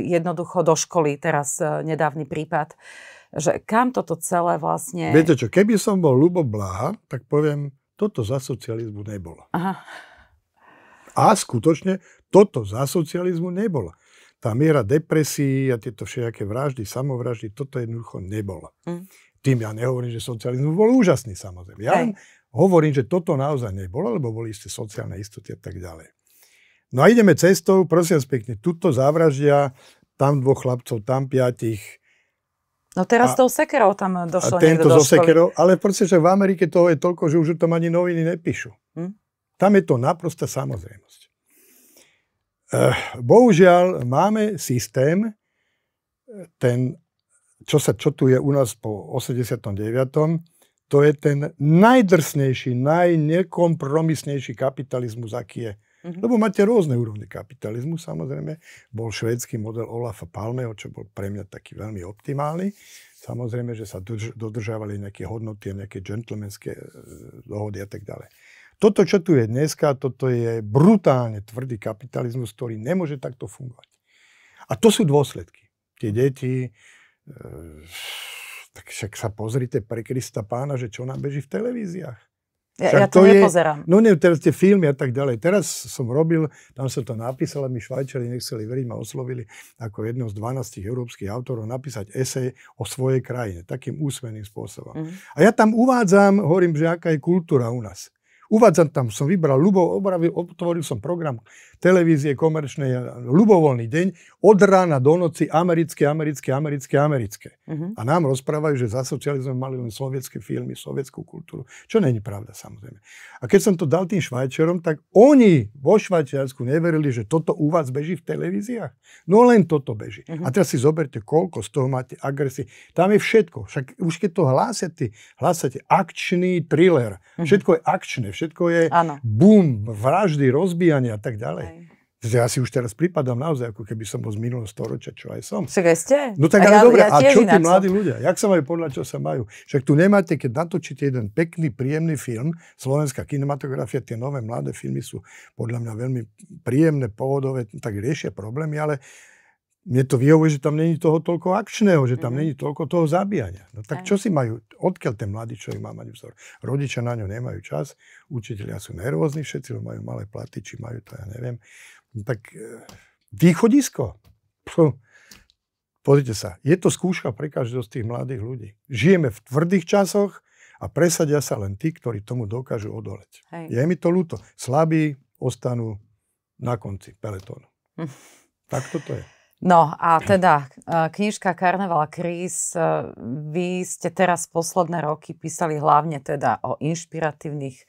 jednoducho do školy, teraz nedávny prípad. Že kam toto celé vlastne... Viete čo, keby som bol Lubo Bláha, tak poviem, toto za socializmu nebolo. Aha. A skutočne toto za socializmu nebola. Tá miera depresí a tieto všetké vraždy, samovraždy, toto jednoducho nebola. Mm. Tým ja nehovorím, že socializmus bol úžasný samozrejme. Ja hovorím, že toto naozaj nebolo, lebo boli isté sociálne istoty a tak ďalej. No a ideme cestou, prosím vás pekne, tuto zavraždia, tam dvoch chlapcov, tam piatich, No teraz a, tou sekerou tam došlo a tento so sekerou, ale proste, že v Amerike toho je toľko, že už o tom ani noviny nepíšu. Hm? Tam je to naprosta samozrejmosť. Eh, bohužiaľ, máme systém, eh, ten, čo, sa, čo tu je u nás po 89., to je ten najdrsnejší, najnekompromisnejší kapitalizmus, aký je. Mm-hmm. Lebo máte rôzne úrovne kapitalizmu, samozrejme. Bol švédsky model Olafa Palmeho, čo bol pre mňa taký veľmi optimálny. Samozrejme, že sa dodržávali dodržiavali nejaké hodnoty a nejaké džentlmenské eh, dohody a tak ďalej. Toto, čo tu je dneska, toto je brutálne tvrdý kapitalizmus, ktorý nemôže takto fungovať. A to sú dôsledky. Tie deti, e, tak však sa pozrite pre Krista pána, že čo nám beží v televíziách. Ja, ja to, to nepozerám. Je, no nie, teraz tie filmy a tak ďalej. Teraz som robil, tam som to napísal my Švajčari nechceli veriť, ma oslovili ako jedno z 12 európskych autorov napísať esej o svojej krajine, takým úsmeným spôsobom. Mm-hmm. A ja tam uvádzam, hovorím, že aká je kultúra u nás. Uvádzam tam, som vybral obravil, otvoril som program televízie komerčnej Ľubovoľný deň, od rána do noci americké, americké, americké, americké. Uh-huh. A nám rozprávajú, že za socializmom mali len sovietské filmy, sovietskú kultúru, čo není pravda samozrejme. A keď som to dal tým Švajčerom, tak oni vo Švajčiarsku neverili, že toto u vás beží v televíziách. No len toto beží. Uh-huh. A teraz si zoberte, koľko z toho máte agresie. Tam je všetko. Však už keď to hlásate, hlásate akčný thriller. Uh-huh. Všetko je akčné, všetko je ano. boom, vraždy, rozbíjania a tak ďalej. Aj. ja si už teraz prípadám naozaj, ako keby som bol z minulého storočia, čo aj som. Však aj ste. No tak a ale ja, dobre, ja a čo tí mladí som... ľudia? Jak sa majú, podľa čo sa majú? Však tu nemáte, keď natočíte jeden pekný, príjemný film, slovenská kinematografia, tie nové mladé filmy sú podľa mňa veľmi príjemné, pohodové, tak riešia problémy, ale mne to vyhovuje, že tam není toho toľko akčného, že tam mm-hmm. není toľko toho zabíjania. No tak čo si majú, odkiaľ ten mladý človek má mať vzor? Rodičia na ňo nemajú čas, učiteľia sú nervózni, všetci majú malé platy, či majú to, ja neviem. No tak e, východisko. Pozrite sa, je to skúška pre každého z tých mladých ľudí. Žijeme v tvrdých časoch a presadia sa len tí, ktorí tomu dokážu odoleť. Je mi to ľúto. Slabí ostanú na konci peletónu. Tak toto je. No a teda e, knižka Karneval Kris, e, vy ste teraz posledné roky písali hlavne teda o inšpiratívnych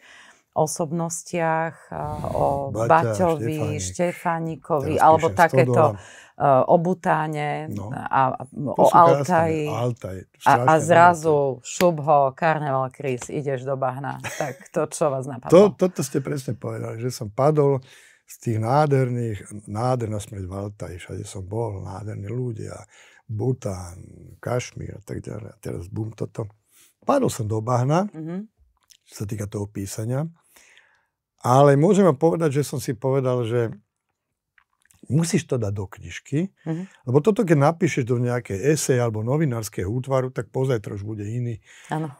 osobnostiach, e, mm, o Baťa, Baťovi, Štefánikovi, alebo takéto o Butáne, no. a, o Altaji. Altaj, a, a zrazu šubho, karneval kríz, ideš do bahna. Tak to, čo vás napadlo? To, toto ste presne povedali, že som padol z tých nádherných, nádherná smrť Valtaj, všade som bol, nádherní ľudia, Bután, Kašmír a tak ďalej. A teraz bum toto. Padol som do bahna, mm-hmm. čo sa týka toho písania, ale môžem vám povedať, že som si povedal, že musíš to dať do knižky, mm-hmm. lebo toto, keď napíšeš do nejakej esej alebo novinárskeho útvaru, tak pozaj už bude iný. Áno.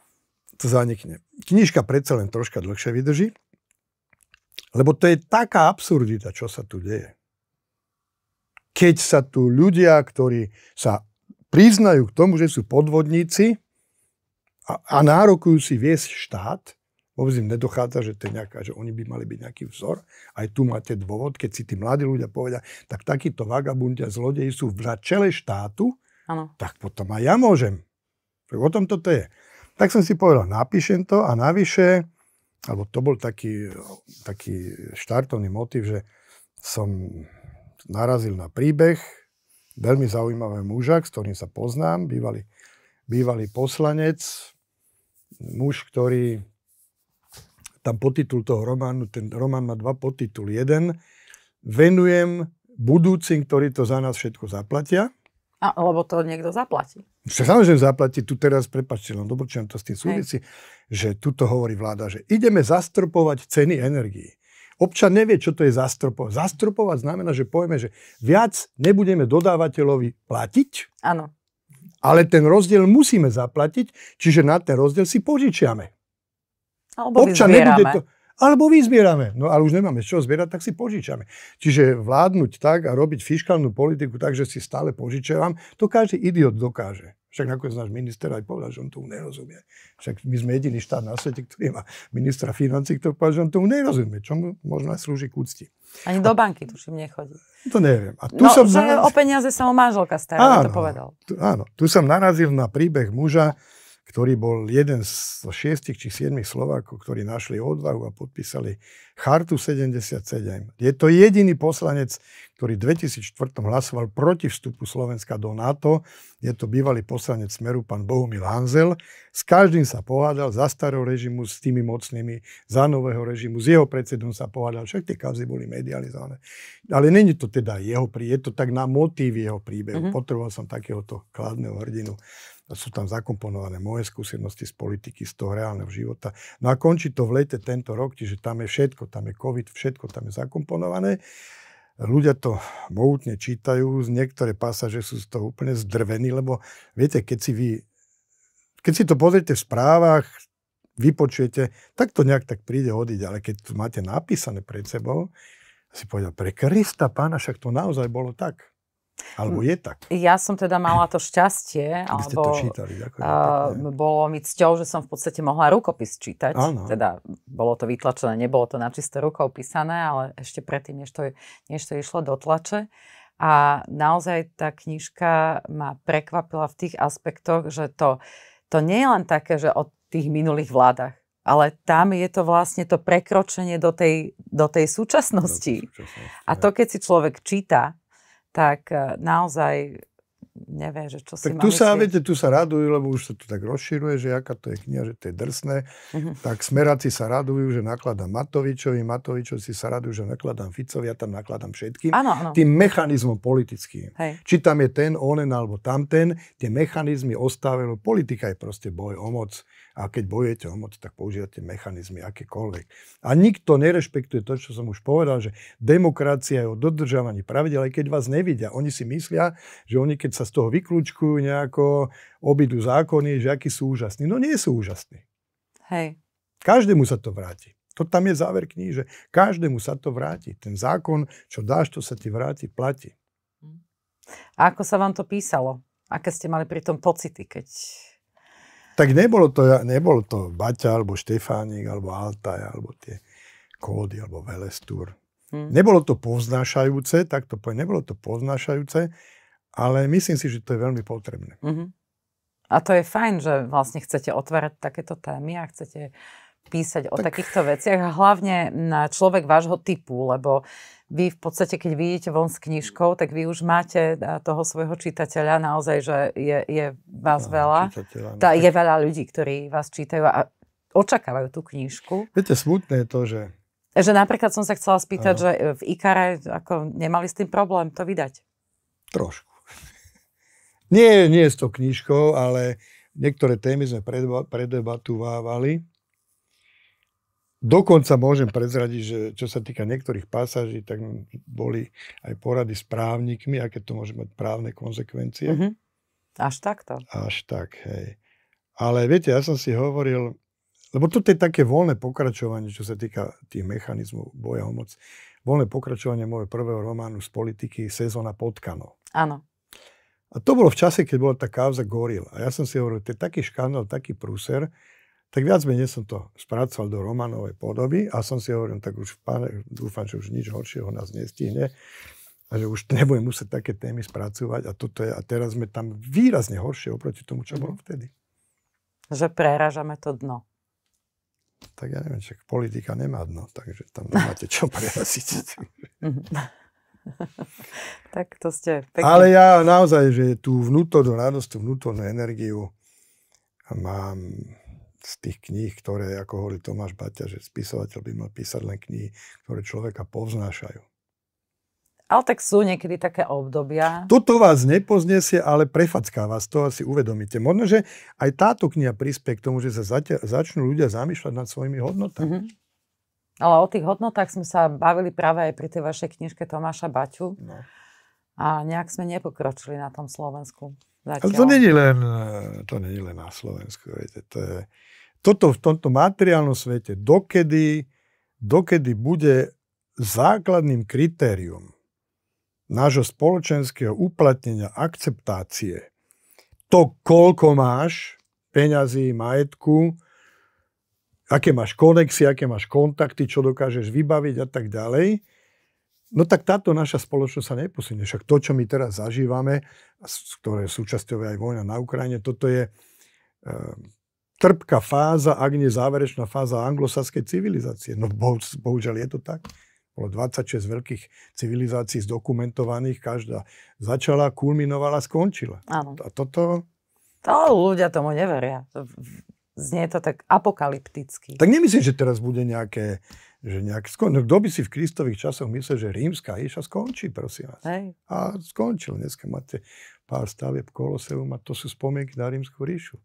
To zanikne. Knižka predsa len troška dlhšie vydrží, lebo to je taká absurdita, čo sa tu deje. Keď sa tu ľudia, ktorí sa priznajú k tomu, že sú podvodníci a, a nárokujú si viesť štát, vôbec im nedochádza, že, to je nejaká, že oni by mali byť nejaký vzor. Aj tu máte dôvod, keď si tí mladí ľudia povedia, tak takíto vagabundi a zlodeji sú v čele štátu, ano. tak potom aj ja môžem. O tom toto je. Tak som si povedal, napíšem to a navyše alebo to bol taký, taký štartovný motiv, že som narazil na príbeh veľmi zaujímavého muža, s ktorým sa poznám, bývalý, bývalý poslanec, muž, ktorý tam podtitul toho románu, ten román má dva podtitul. Jeden venujem budúcim, ktorí to za nás všetko zaplatia, a, lebo to niekto zaplatí. Samozrejme zaplatí, tu teraz, prepačte, len dobočujem to s tým súvisí, že to hovorí vláda, že ideme zastropovať ceny energii. Občan nevie, čo to je zastropovať. Zastropovať znamená, že povieme, že viac nebudeme dodávateľovi platiť, Áno. ale ten rozdiel musíme zaplatiť, čiže na ten rozdiel si požičiame. Alebo Občan nebude to, alebo vyzbierame. No ale už nemáme čo zbierať, tak si požičame. Čiže vládnuť tak a robiť fiskálnu politiku tak, že si stále požičiavam, to každý idiot dokáže. Však nakoniec náš minister aj povedal, že on tomu nerozumie. Však my sme jediný štát na svete, ktorý má ministra financí, ktorý povedal, že on tomu nerozumie, čo mu možno aj slúži k úcti. Ani do banky, tuším, nechodí. To neviem. A tu no, som naraz... O peniaze sa o manželka stará, to povedal. Tu, áno, tu som narazil na príbeh muža, ktorý bol jeden z šiestich či siedmich Slovákov, ktorí našli odvahu a podpísali Chartu 77. Je to jediný poslanec, ktorý v 2004 hlasoval proti vstupu Slovenska do NATO. Je to bývalý poslanec Smeru, pán Bohumil Hanzel. S každým sa pohádal, za starého režimu s tými mocnými, za nového režimu, s jeho predsedom sa pohádal. Však tie kazy boli medializované. Ale není to teda jeho príbeh, je to tak na motív jeho príbehu. Mm-hmm. Potreboval som takéhoto kladného hrdinu sú tam zakomponované moje skúsenosti z politiky, z toho reálneho života. No a končí to v lete tento rok, čiže tam je všetko, tam je COVID, všetko tam je zakomponované. Ľudia to mohutne čítajú, z niektoré pasaže sú z toho úplne zdrvení, lebo viete, keď si vy, keď si to pozriete v správach, vypočujete, tak to nejak tak príde odiť, ale keď to máte napísané pred sebou, si povedal, pre Krista pána, však to naozaj bolo tak. Alebo je tak. Ja som teda mala to šťastie, Keby alebo to čítali, uh, bolo mi cťou, že som v podstate mohla rukopis čítať. Ano. Teda bolo to vytlačené, nebolo to na čisto rukou písané, ale ešte predtým, než to, než to išlo do tlače. A naozaj tá knižka ma prekvapila v tých aspektoch, že to, to nie je len také, že o tých minulých vládach, ale tam je to vlastne to prekročenie do tej, do tej súčasnosti. Do súčasnosti a to, keď si človek číta, tak e, naozaj neviem, že čo tak si Tak tu sa, si... viete, tu sa radujú, lebo už sa to tak rozširuje, že aká to je kniha, že to je drsné. Uh-huh. Tak smeráci sa radujú, že nakladám Matovičovi, Matovičovci sa radujú, že nakladám Ficovi, ja tam nakladám všetkým. Ano, ano. Tým mechanizmom politickým. Hej. Či tam je ten, onen alebo tamten, tie mechanizmy ostávajú. Politika je proste boj o moc. A keď bojujete o moc, tak používate mechanizmy akékoľvek. A nikto nerešpektuje to, čo som už povedal, že demokracia je o dodržovaní pravidel, aj keď vás nevidia. Oni si myslia, že oni keď sa z toho vyklúčkujú nejako, obidú zákony, že akí sú úžasní. No nie sú úžasní. Hej. Každému sa to vráti. To tam je záver kníže. každému sa to vráti. Ten zákon, čo dáš, to sa ti vráti, platí. Hm. A ako sa vám to písalo? Aké ste mali pri tom pocity, keď tak nebolo to, nebolo to Baťa, alebo Štefánik, alebo Altaj, alebo tie kódy, alebo Velestúr. Hmm. Nebolo to povznášajúce, tak to poviem, nebolo to povznášajúce, ale myslím si, že to je veľmi potrebné. Mm-hmm. A to je fajn, že vlastne chcete otvárať takéto témy a chcete písať o tak... takýchto veciach a hlavne na človek vášho typu, lebo vy v podstate, keď vidíte von s knižkou, tak vy už máte toho svojho čitateľa naozaj, že je, je vás no, veľa. tá, je veľa ľudí, ktorí vás čítajú a očakávajú tú knižku. Viete, smutné je to, že... Že napríklad som sa chcela spýtať, ano. že v Ikare ako nemali s tým problém to vydať. Trošku. nie, nie s tou knižkou, ale niektoré témy sme predba, predebatovávali Dokonca môžem prezradiť, že čo sa týka niektorých pasáží, tak boli aj porady s právnikmi, aké to môže mať právne konsekvencie. Mm-hmm. Až takto. Až tak, hej. Ale viete, ja som si hovoril, lebo toto je také voľné pokračovanie, čo sa týka tých mechanizmov boja o moc. Voľné pokračovanie môjho prvého románu z politiky Sezona potkano. Áno. A to bolo v čase, keď bola tá kauza Goril. A ja som si hovoril, to je taký škandál, taký prúser, tak viac menej som to spracoval do romanovej podoby a som si hovoril, no tak už páne, dúfam, že už nič horšieho nás nestihne a že už nebudem musieť také témy spracovať a toto je, a teraz sme tam výrazne horšie oproti tomu, čo bolo mhm. vtedy. Že preražame to dno. Tak ja neviem, však politika nemá dno, takže tam nemáte čo preraziť. Mhm. tak to ste pekne. Ale ja naozaj, že tú vnútornú radosť, tú vnútornú energiu mám z tých kníh, ktoré, ako hovorí Tomáš Baťa, že spisovateľ by mal písať len knihy, ktoré človeka povznášajú. Ale tak sú niekedy také obdobia. Toto vás nepoznesie, ale prefacká vás, to asi uvedomíte. Možno, že aj táto kniha prispie k tomu, že sa zatia- začnú ľudia zamýšľať nad svojimi hodnotami. Mm-hmm. Ale o tých hodnotách sme sa bavili práve aj pri tej vašej knižke Tomáša Baťu. No a nejak sme nepokročili na tom Slovensku. Zatiaľ. Ale to je len, to je len na Slovensku. Viete, to je, toto v tomto materiálnom svete, dokedy, dokedy bude základným kritérium nášho spoločenského uplatnenia, akceptácie, to, koľko máš peňazí, majetku, aké máš konexie, aké máš kontakty, čo dokážeš vybaviť a tak ďalej, No tak táto naša spoločnosť sa neposunie. Však to, čo my teraz zažívame, ktoré je aj vojna na Ukrajine, toto je e, trpká fáza, ak nie záverečná fáza anglosaskej civilizácie. No bohu, bohužiaľ je to tak. Bolo 26 veľkých civilizácií zdokumentovaných, každá začala, kulminovala, skončila. Áno. A toto... To ľudia tomu neveria. Znie to tak apokalypticky. Tak nemyslím, že teraz bude nejaké že nejak skon... no, kto by si v Kristových časoch myslel, že rímska ríša skončí, prosím vás. Hej. A skončil. Dneska máte pár stavieb Koloseum a to sú spomienky na rímsku ríšu.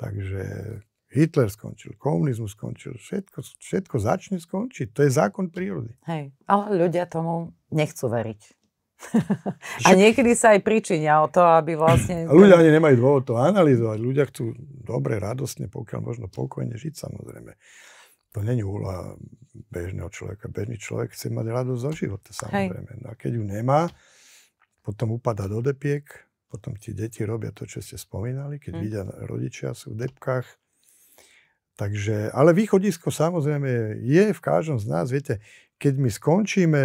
Takže Hitler skončil, komunizmus skončil, všetko, všetko začne skončiť. To je zákon prírody. Hej, ale ľudia tomu nechcú veriť. a niekedy sa aj pričinia o to, aby vlastne... A ľudia ani nemajú dôvod to analyzovať. Ľudia chcú dobre, radostne, pokiaľ možno pokojne žiť samozrejme. To není úloha bežného človeka. Bežný človek chce mať radosť za života, samozrejme. No a keď ju nemá, potom upada do depiek, potom tie deti robia to, čo ste spomínali, keď mm. vidia rodičia sú v depkách. Takže, ale východisko samozrejme je v každom z nás, viete, keď my skončíme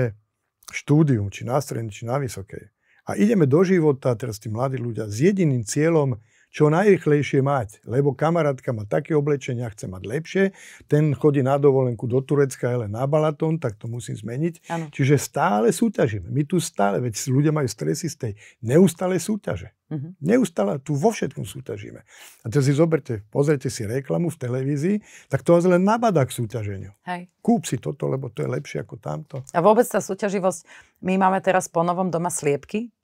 štúdium, či na strednej, či na vysokej, a ideme do života, teraz tí mladí ľudia, s jediným cieľom, čo najrychlejšie mať, lebo kamarátka má také oblečenia, chce mať lepšie, ten chodí na dovolenku do Turecka, ale len na Balaton, tak to musím zmeniť. Ano. Čiže stále súťažíme. My tu stále, veď ľudia majú stresy z tej neustále súťaže. Uh-huh. Neustále tu vo všetkom súťažíme. A teraz si zoberte, pozrite si reklamu v televízii, tak to vás len nabadá k súťaženiu. Hej. Kúp si toto, lebo to je lepšie ako tamto. A vôbec tá súťaživosť, my máme teraz po novom doma sliepky,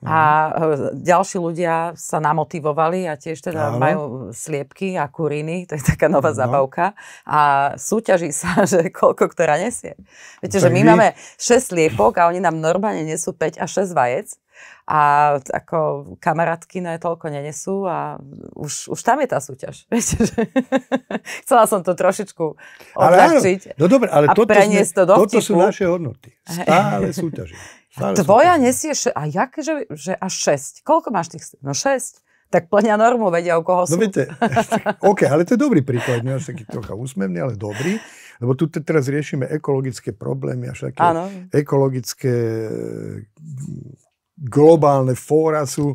a mhm. ďalší ľudia sa namotivovali a tiež teda Áno. majú sliepky a kuriny, to je taká nová no. zabavka. A súťaží sa, že koľko ktorá nesie. Viete, no tak že my vy... máme 6 sliepok a oni nám normálne nesú 5 a 6 vajec. A ako kamarátky na no, toľko nenesú a už, už tam je tá súťaž. Viete, že... Chcela som to trošičku odľahčiť ale no dobre, ale a toto, sme, to do toto sú naše hodnoty. Stále súťažíme. A tvoja nesie, še- a jak, že, že až 6. Koľko máš tých? No 6 tak plňa normu, vedia, o koho no sú. No viete, OK, ale to je dobrý príklad, nie až taký trocha úsmevný, ale dobrý, lebo tu teraz riešime ekologické problémy, a všaké ano. ekologické globálne fóra sú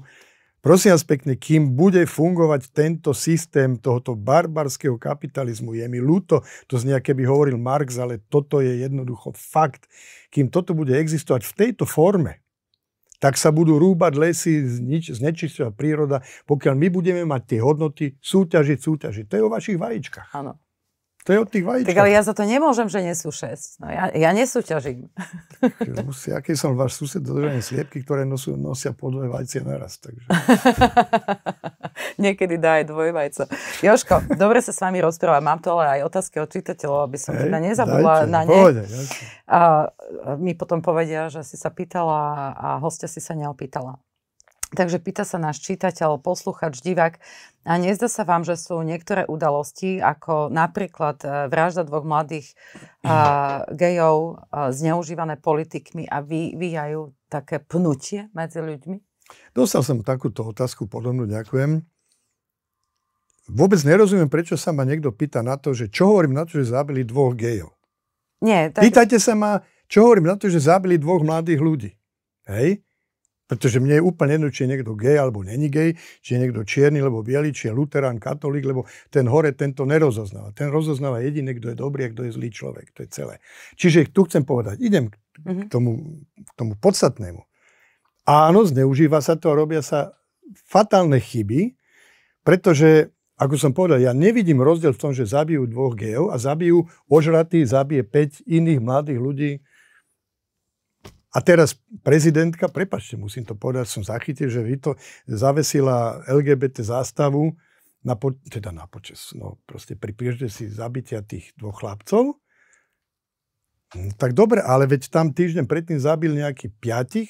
Prosím vás pekne, kým bude fungovať tento systém tohoto barbarského kapitalizmu, je mi ľúto, to znie, keby hovoril Marx, ale toto je jednoducho fakt. Kým toto bude existovať v tejto forme, tak sa budú rúbať lesy, znečistovať príroda, pokiaľ my budeme mať tie hodnoty, súťažiť, súťažiť. To je o vašich vajíčkach. Áno. To je od tých vajíčok. Tak ale ja za to nemôžem, že nesú 6. No, ja, ja nesúťažím. Musí, aký som váš sused dodržanie sliepky, ktoré nosú, nosia po dve vajcia naraz. Takže... Niekedy dá aj dvojvajca. Joško, dobre sa s vami rozprávam. Mám tu ale aj otázky od čitateľov, aby som Hej, teda nezabudla dajte, na ne. Pohode, a, a mi potom povedia, že si sa pýtala a hostia si sa neopýtala. Takže pýta sa náš čítateľ, posluchač, divák, a nezdá sa vám, že sú niektoré udalosti, ako napríklad e, vražda dvoch mladých uh, gejov, uh, zneužívané politikmi a vyvíjajú také pnutie medzi ľuďmi? Dostal som takúto otázku, podobnú ďakujem. Vôbec nerozumiem, prečo sa ma niekto pýta na to, že čo hovorím na to, že zabili dvoch gejov. Nie, tak... Pýtajte sa ma, čo hovorím na to, že zabili dvoch mladých ľudí. Hej? Pretože mne je úplne jedno, či je niekto gej alebo není gej, či je niekto čierny, alebo biely, či je luterán, katolík, lebo ten hore tento nerozoznáva. Ten rozoznáva jediný, kto je dobrý a kto je zlý človek. To je celé. Čiže tu chcem povedať, idem k mhm. tomu, k tomu podstatnému. Áno, zneužíva sa to, a robia sa fatálne chyby, pretože, ako som povedal, ja nevidím rozdiel v tom, že zabijú dvoch gejov a zabijú ožratý, zabije 5 iných mladých ľudí, a teraz prezidentka, prepačte, musím to povedať, som zachytil, že vy to zavesila LGBT zástavu, na po, teda na počas, no proste pri príležitosti zabitia tých dvoch chlapcov. No, tak dobre, ale veď tam týždeň predtým zabil nejakých piatich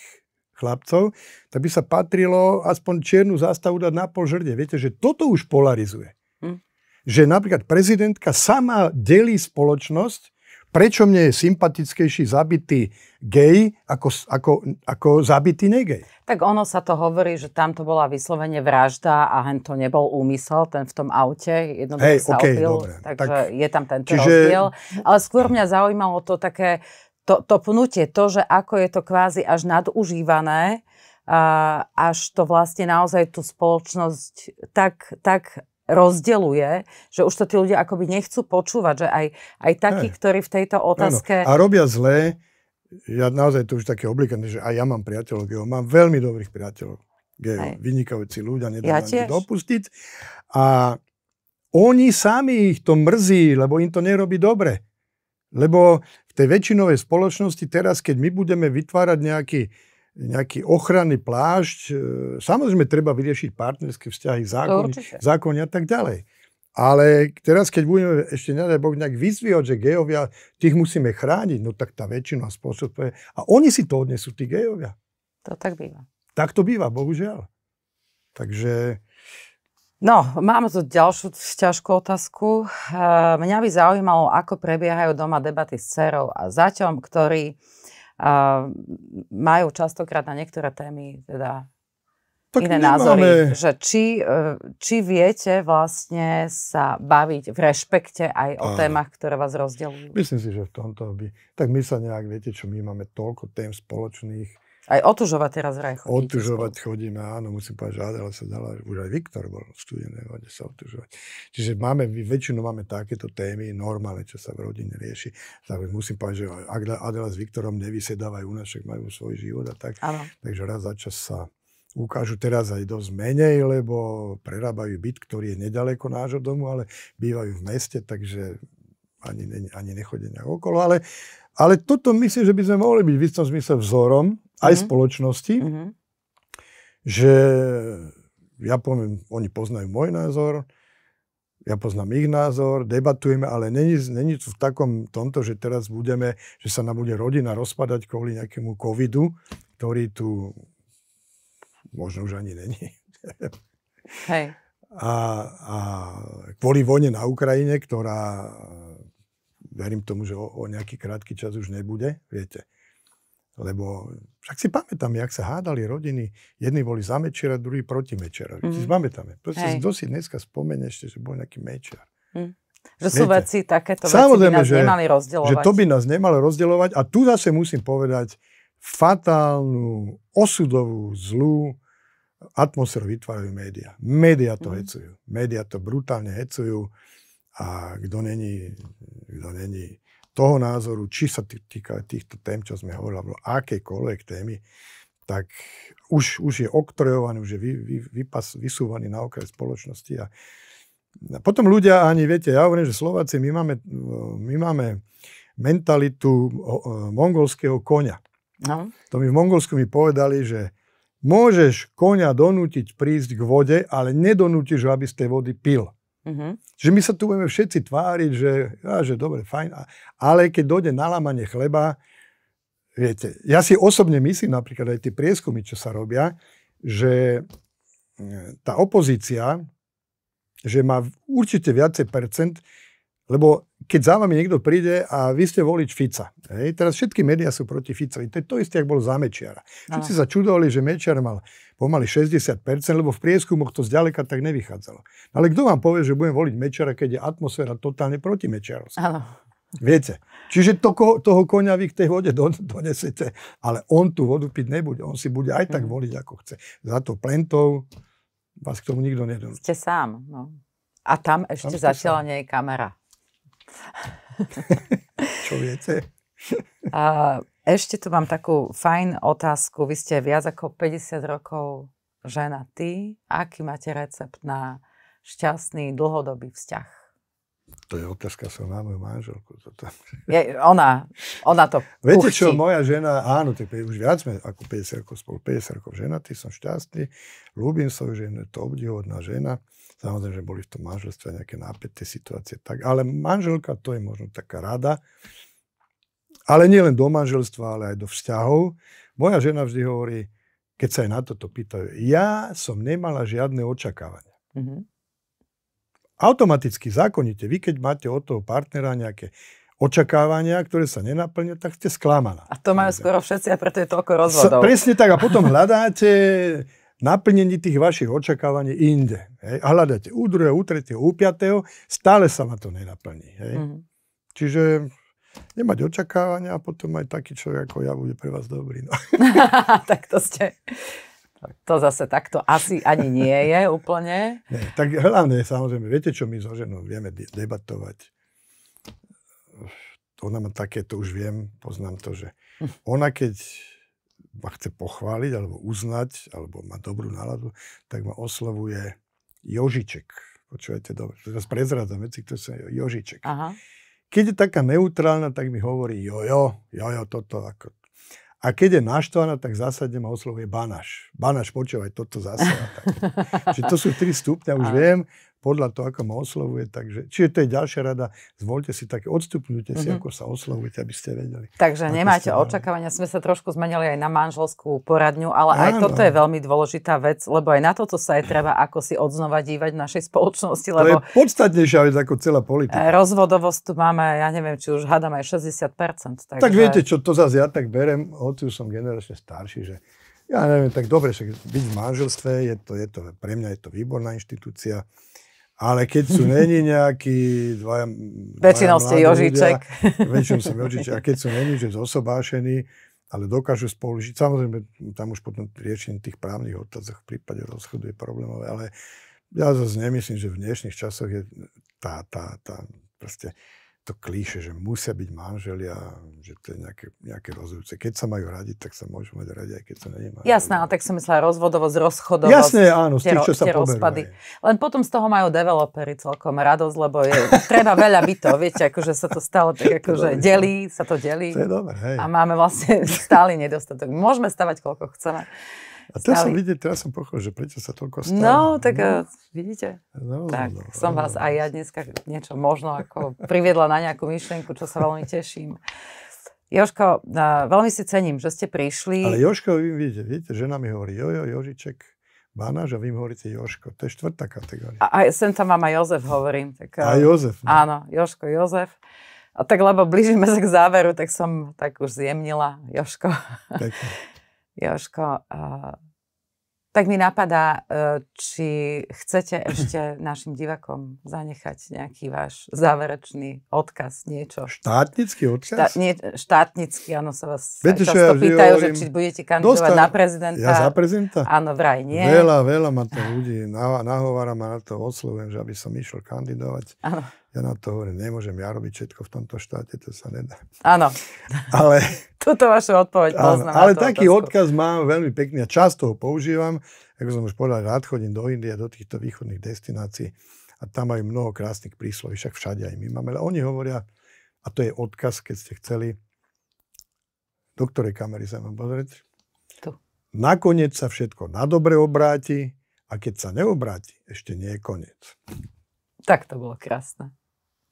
chlapcov, tak by sa patrilo aspoň čiernu zástavu dať na pol žrde. Viete, že toto už polarizuje. Hm. Že napríklad prezidentka sama delí spoločnosť Prečo mne je sympatickejší zabitý gej ako, ako, ako zabitý negej? Tak ono sa to hovorí, že tam to bola vyslovene vražda a hen to nebol úmysel, ten v tom aute jednoducho hey, sa okay, opil, dobre. takže tak, je tam tento čiže... rozdiel. Ale skôr mňa zaujímalo to také, to, to pnutie, to, že ako je to kvázi až nadužívané, až to vlastne naozaj tú spoločnosť tak, tak rozdeluje, že už to tí ľudia akoby nechcú počúvať, že aj, aj takí, aj. ktorí v tejto otázke... Ano. A robia zlé, ja naozaj to už také oblikané, že aj ja mám priateľov geov, mám veľmi dobrých priateľov geov, vynikajúci ľudia, nedá ja tiež. dopustiť. A oni sami ich to mrzí, lebo im to nerobí dobre. Lebo v tej väčšinovej spoločnosti teraz, keď my budeme vytvárať nejaký nejaký ochranný plášť. E, samozrejme, treba vyriešiť partnerské vzťahy, zákony, zákony a tak ďalej. Ale teraz, keď budeme ešte nedaj Boh nejak vyzvihať, že gejovia, tých musíme chrániť, no tak tá väčšina spôsobuje. A oni si to odnesú, tí gejovia. To tak býva. Tak to býva, bohužiaľ. Takže... No, mám tu ďalšiu ťažkú otázku. E, mňa by zaujímalo, ako prebiehajú doma debaty s cerou a zaťom, ktorý a majú častokrát na niektoré témy teda tak iné nemáme. názory. Že či, e, či viete vlastne sa baviť v rešpekte aj o Áno. témach, ktoré vás rozdelujú. Myslím si, že v tomto by... Tak my sa nejak, viete čo, my máme toľko tém spoločných, aj otužovať teraz vraj chodíte. Otužovať chodíme, áno, musím povedať, že Adela sa dala, už aj Viktor bol v studenej vode sa otužovať. Čiže máme, väčšinu máme takéto témy, normálne, čo sa v rodine rieši. Tak musím povedať, že Adela s Viktorom nevysedávajú u nás, majú svoj život a tak. Ano. Takže raz za čas sa ukážu teraz aj dosť menej, lebo prerábajú byt, ktorý je nedaleko nášho domu, ale bývajú v meste, takže ani, ani nechodenia okolo, ale, ale toto myslím, že by sme mohli byť v istom zmysle vzorom aj mm-hmm. spoločnosti, mm-hmm. že ja poviem, oni poznajú môj názor, ja poznám ich názor, debatujeme, ale není, není to v takom tomto, že teraz budeme, že sa nám bude rodina rozpadať kvôli nejakému covidu, ktorý tu možno už ani není. Hej. A, a kvôli vojne na Ukrajine, ktorá verím tomu, že o, o nejaký krátky čas už nebude, viete. Lebo však si pamätám, jak sa hádali rodiny, jedni boli za mečera, druhí proti mečerovi. Mm. Si mhm. pamätáme. Proste kto si dneska spomene ešte, že bol nejaký mečer. Mm. Že sú Viete, veci takéto Samozrejme, veci by nás že, nemali rozdielovať. Že to by nás nemalo rozdielovať. A tu zase musím povedať, fatálnu, osudovú, zlú atmosféru vytvárajú médiá. Média to mm. hecujú. Média to brutálne hecujú. A kto není, kto není toho názoru, či sa týka týchto tém, čo sme hovorili, alebo akékoľvek témy, tak už, už je oktrojovaný, už je vy, vy, vypas, vysúvaný na okraj spoločnosti. A, a potom ľudia ani, viete, ja hovorím, že Slováci, my máme, my máme mentalitu mongolského konia. No. To mi v Mongolsku mi povedali, že môžeš konia donútiť prísť k vode, ale nedonútiš ho, aby z tej vody pil. Uh-huh. Že my sa tu budeme všetci tváriť, že, ja, že dobre, fajn, ale keď dojde nalámanie chleba, viete, ja si osobne myslím napríklad aj tie prieskumy, čo sa robia, že e, tá opozícia, že má určite viacej percent, lebo keď za vami niekto príde a vy ste volič Fica. Hej? Teraz všetky médiá sú proti Ficovi. To je to isté, ak bol za Mečiara. Všetci sa čudovali, že Mečiar mal pomaly 60%, lebo v prieskumoch to zďaleka tak nevychádzalo. Ale kto vám povie, že budem voliť Mečiara, keď je atmosféra totálne proti Mečiarovská? Viete? Čiže to, toho konia vy k tej vode donesete, ale on tú vodu piť nebude. On si bude aj tak mhm. voliť, ako chce. Za to plentov vás k tomu nikto nedonú. Ste sám, no. A tam ešte tam zatiaľ nie je kamera. Čo viete? A ešte tu mám takú fajn otázku. Vy ste viac ako 50 rokov žena ty, Aký máte recept na šťastný dlhodobý vzťah? To je otázka sa na moju manželku. Toto. Je, ona, ona to Viete čo, moja žena, áno, tak už viac sme ako 50 rokov spolu, 50 rokov ženatý, som šťastný, ľúbim svoju ženu, je to obdivodná žena. Samozrejme, že boli v tom manželstve nejaké nápeté situácie, tak, ale manželka to je možno taká rada, ale nielen do manželstva, ale aj do vzťahov. Moja žena vždy hovorí, keď sa aj na toto pýtajú, ja som nemala žiadne očakávania. Mm-hmm automaticky, zákonite, vy keď máte od toho partnera nejaké očakávania, ktoré sa nenaplnia, tak ste sklamaná. A to majú skoro všetci a preto je toľko rozvodov. Sa, presne tak a potom hľadáte naplnenie tých vašich očakávaní inde. Hej? A hľadáte u druhého, u tretieho, u piatého, stále sa vám to nenaplní. Hej? Mm-hmm. Čiže nemať očakávania a potom aj taký človek ako ja bude pre vás dobrý. No. tak to ste to zase takto asi ani nie je úplne. Ne, tak hlavne samozrejme, viete čo, my so ženou vieme debatovať. Ona má také, to už viem, poznám to, že ona keď ma chce pochváliť, alebo uznať, alebo má dobrú náladu, tak ma oslovuje Jožiček. Počúvajte dobre, teraz prezradzam veci, ktoré sa Jožiček. Aha. Keď je taká neutrálna, tak mi hovorí jojo, jojo, toto, ako a keď je naštvaná, tak zásadne ma oslovuje Banaš. Banaš, počúvaj, toto zase. Čiže to sú tri stupňa, už viem, podľa toho, ako ma oslovuje. Takže, čiže to je ďalšia rada. Zvolte si také, odstupňujte si, mm-hmm. ako sa oslovujete, aby ste vedeli. Takže nemáte očakávania. Sme sa trošku zmenili aj na manželskú poradňu, ale Áno. aj toto je veľmi dôležitá vec, lebo aj na toto sa aj treba ako si odznova dívať v našej spoločnosti. Lebo to je podstatnejšia vec ako celá politika. Eh, rozvodovosť tu máme, ja neviem, či už hádam aj 60%. Takže... Tak viete, čo to zase ja tak berem, hoci už som generačne starší, že ja neviem, tak dobre, však byť v manželstve, je to, je to, pre mňa je to výborná inštitúcia. Ale keď sú není nejaký dvaja, Väčšinou ste Jožiček. väčšinou som Jožiček. A keď sú není, že zosobášení, ale dokážu spolu žiť. Samozrejme, tam už potom riešenie tých právnych otázok v prípade rozchodu je problémové, ale ja zase nemyslím, že v dnešných časoch je tá, tá, tá proste to klíše, že musia byť manželia, že to je nejaké, nejaké rozhodujúce. Keď sa majú radiť, tak sa môžu mať radi, aj keď sa nemajú. Jasné, ale tak som myslela rozvodovosť, rozchodovosť. Jasné, áno, z tých, čo sa rozpady. Len potom z toho majú developery celkom radosť, lebo je, treba veľa bytov, viete, akože sa to stále tak akože delí, sa to delí. To je dobré, hej. A máme vlastne stály nedostatok. Môžeme stavať, koľko chceme. A teraz som, vidieť, teraz som pochopil, že prečo sa toľko stalo. No, no? tak eh, no. vidíte. No, tak no, som no. vás no. aj ja no. dneska niečo možno ako priviedla na nejakú myšlienku, čo sa veľmi teším. Joško, eh, veľmi si cením, že ste prišli. Ale Joško, vy viete, viete, žena mi hovorí, jojo, Jožiček, Banáš a vy mi hovoríte Joško. To je štvrtá kategória. A, a sem tam vám aj Jozef hovorím. Tak, eh, a Jozef. No. Áno, Joško, Jozef. A tak lebo blížime sa k záveru, tak som tak už zjemnila, Joško. Pekne. Joško, uh, tak mi napadá, e, či chcete ešte našim divakom zanechať nejaký váš záverečný odkaz, niečo. Štátnický odkaz? Štá, nie, štátnický, áno, sa vás Viete, často ja pýtajú, že či budete kandidovať dostan- na prezidenta. Ja za prezidenta? Áno, vraj nie. Veľa, veľa ma to ľudí, nahovára ma na to, oslovujem, že aby som išiel kandidovať. Áno. Ja na to hovorím, nemôžem ja robiť všetko v tomto štáte, to sa nedá. Áno. Ale... Tuto vašu odpoveď áno, Ale taký otázku. odkaz mám veľmi pekný a často ho používam. Ako som už povedal, rád chodím do Indie, do týchto východných destinácií a tam majú mnoho krásnych prísloví, však všade aj my máme. Ale oni hovoria, a to je odkaz, keď ste chceli, do ktorej kamery sa mám pozrieť? Tu. Nakoniec sa všetko na dobre obráti a keď sa neobráti, ešte nie je koniec. Tak to bolo krásne.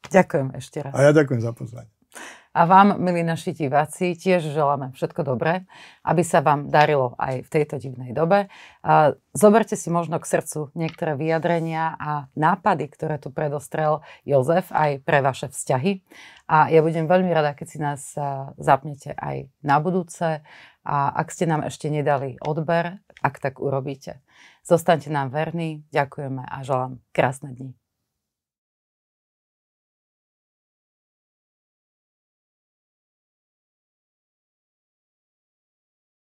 Ďakujem ešte raz. A ja ďakujem za pozvanie. A vám, milí naši diváci, tiež želáme všetko dobré, aby sa vám darilo aj v tejto divnej dobe. Zoberte si možno k srdcu niektoré vyjadrenia a nápady, ktoré tu predostrel Jozef aj pre vaše vzťahy. A ja budem veľmi rada, keď si nás zapnete aj na budúce. A ak ste nám ešte nedali odber, ak tak urobíte. Zostaňte nám verní, ďakujeme a želám krásne dni.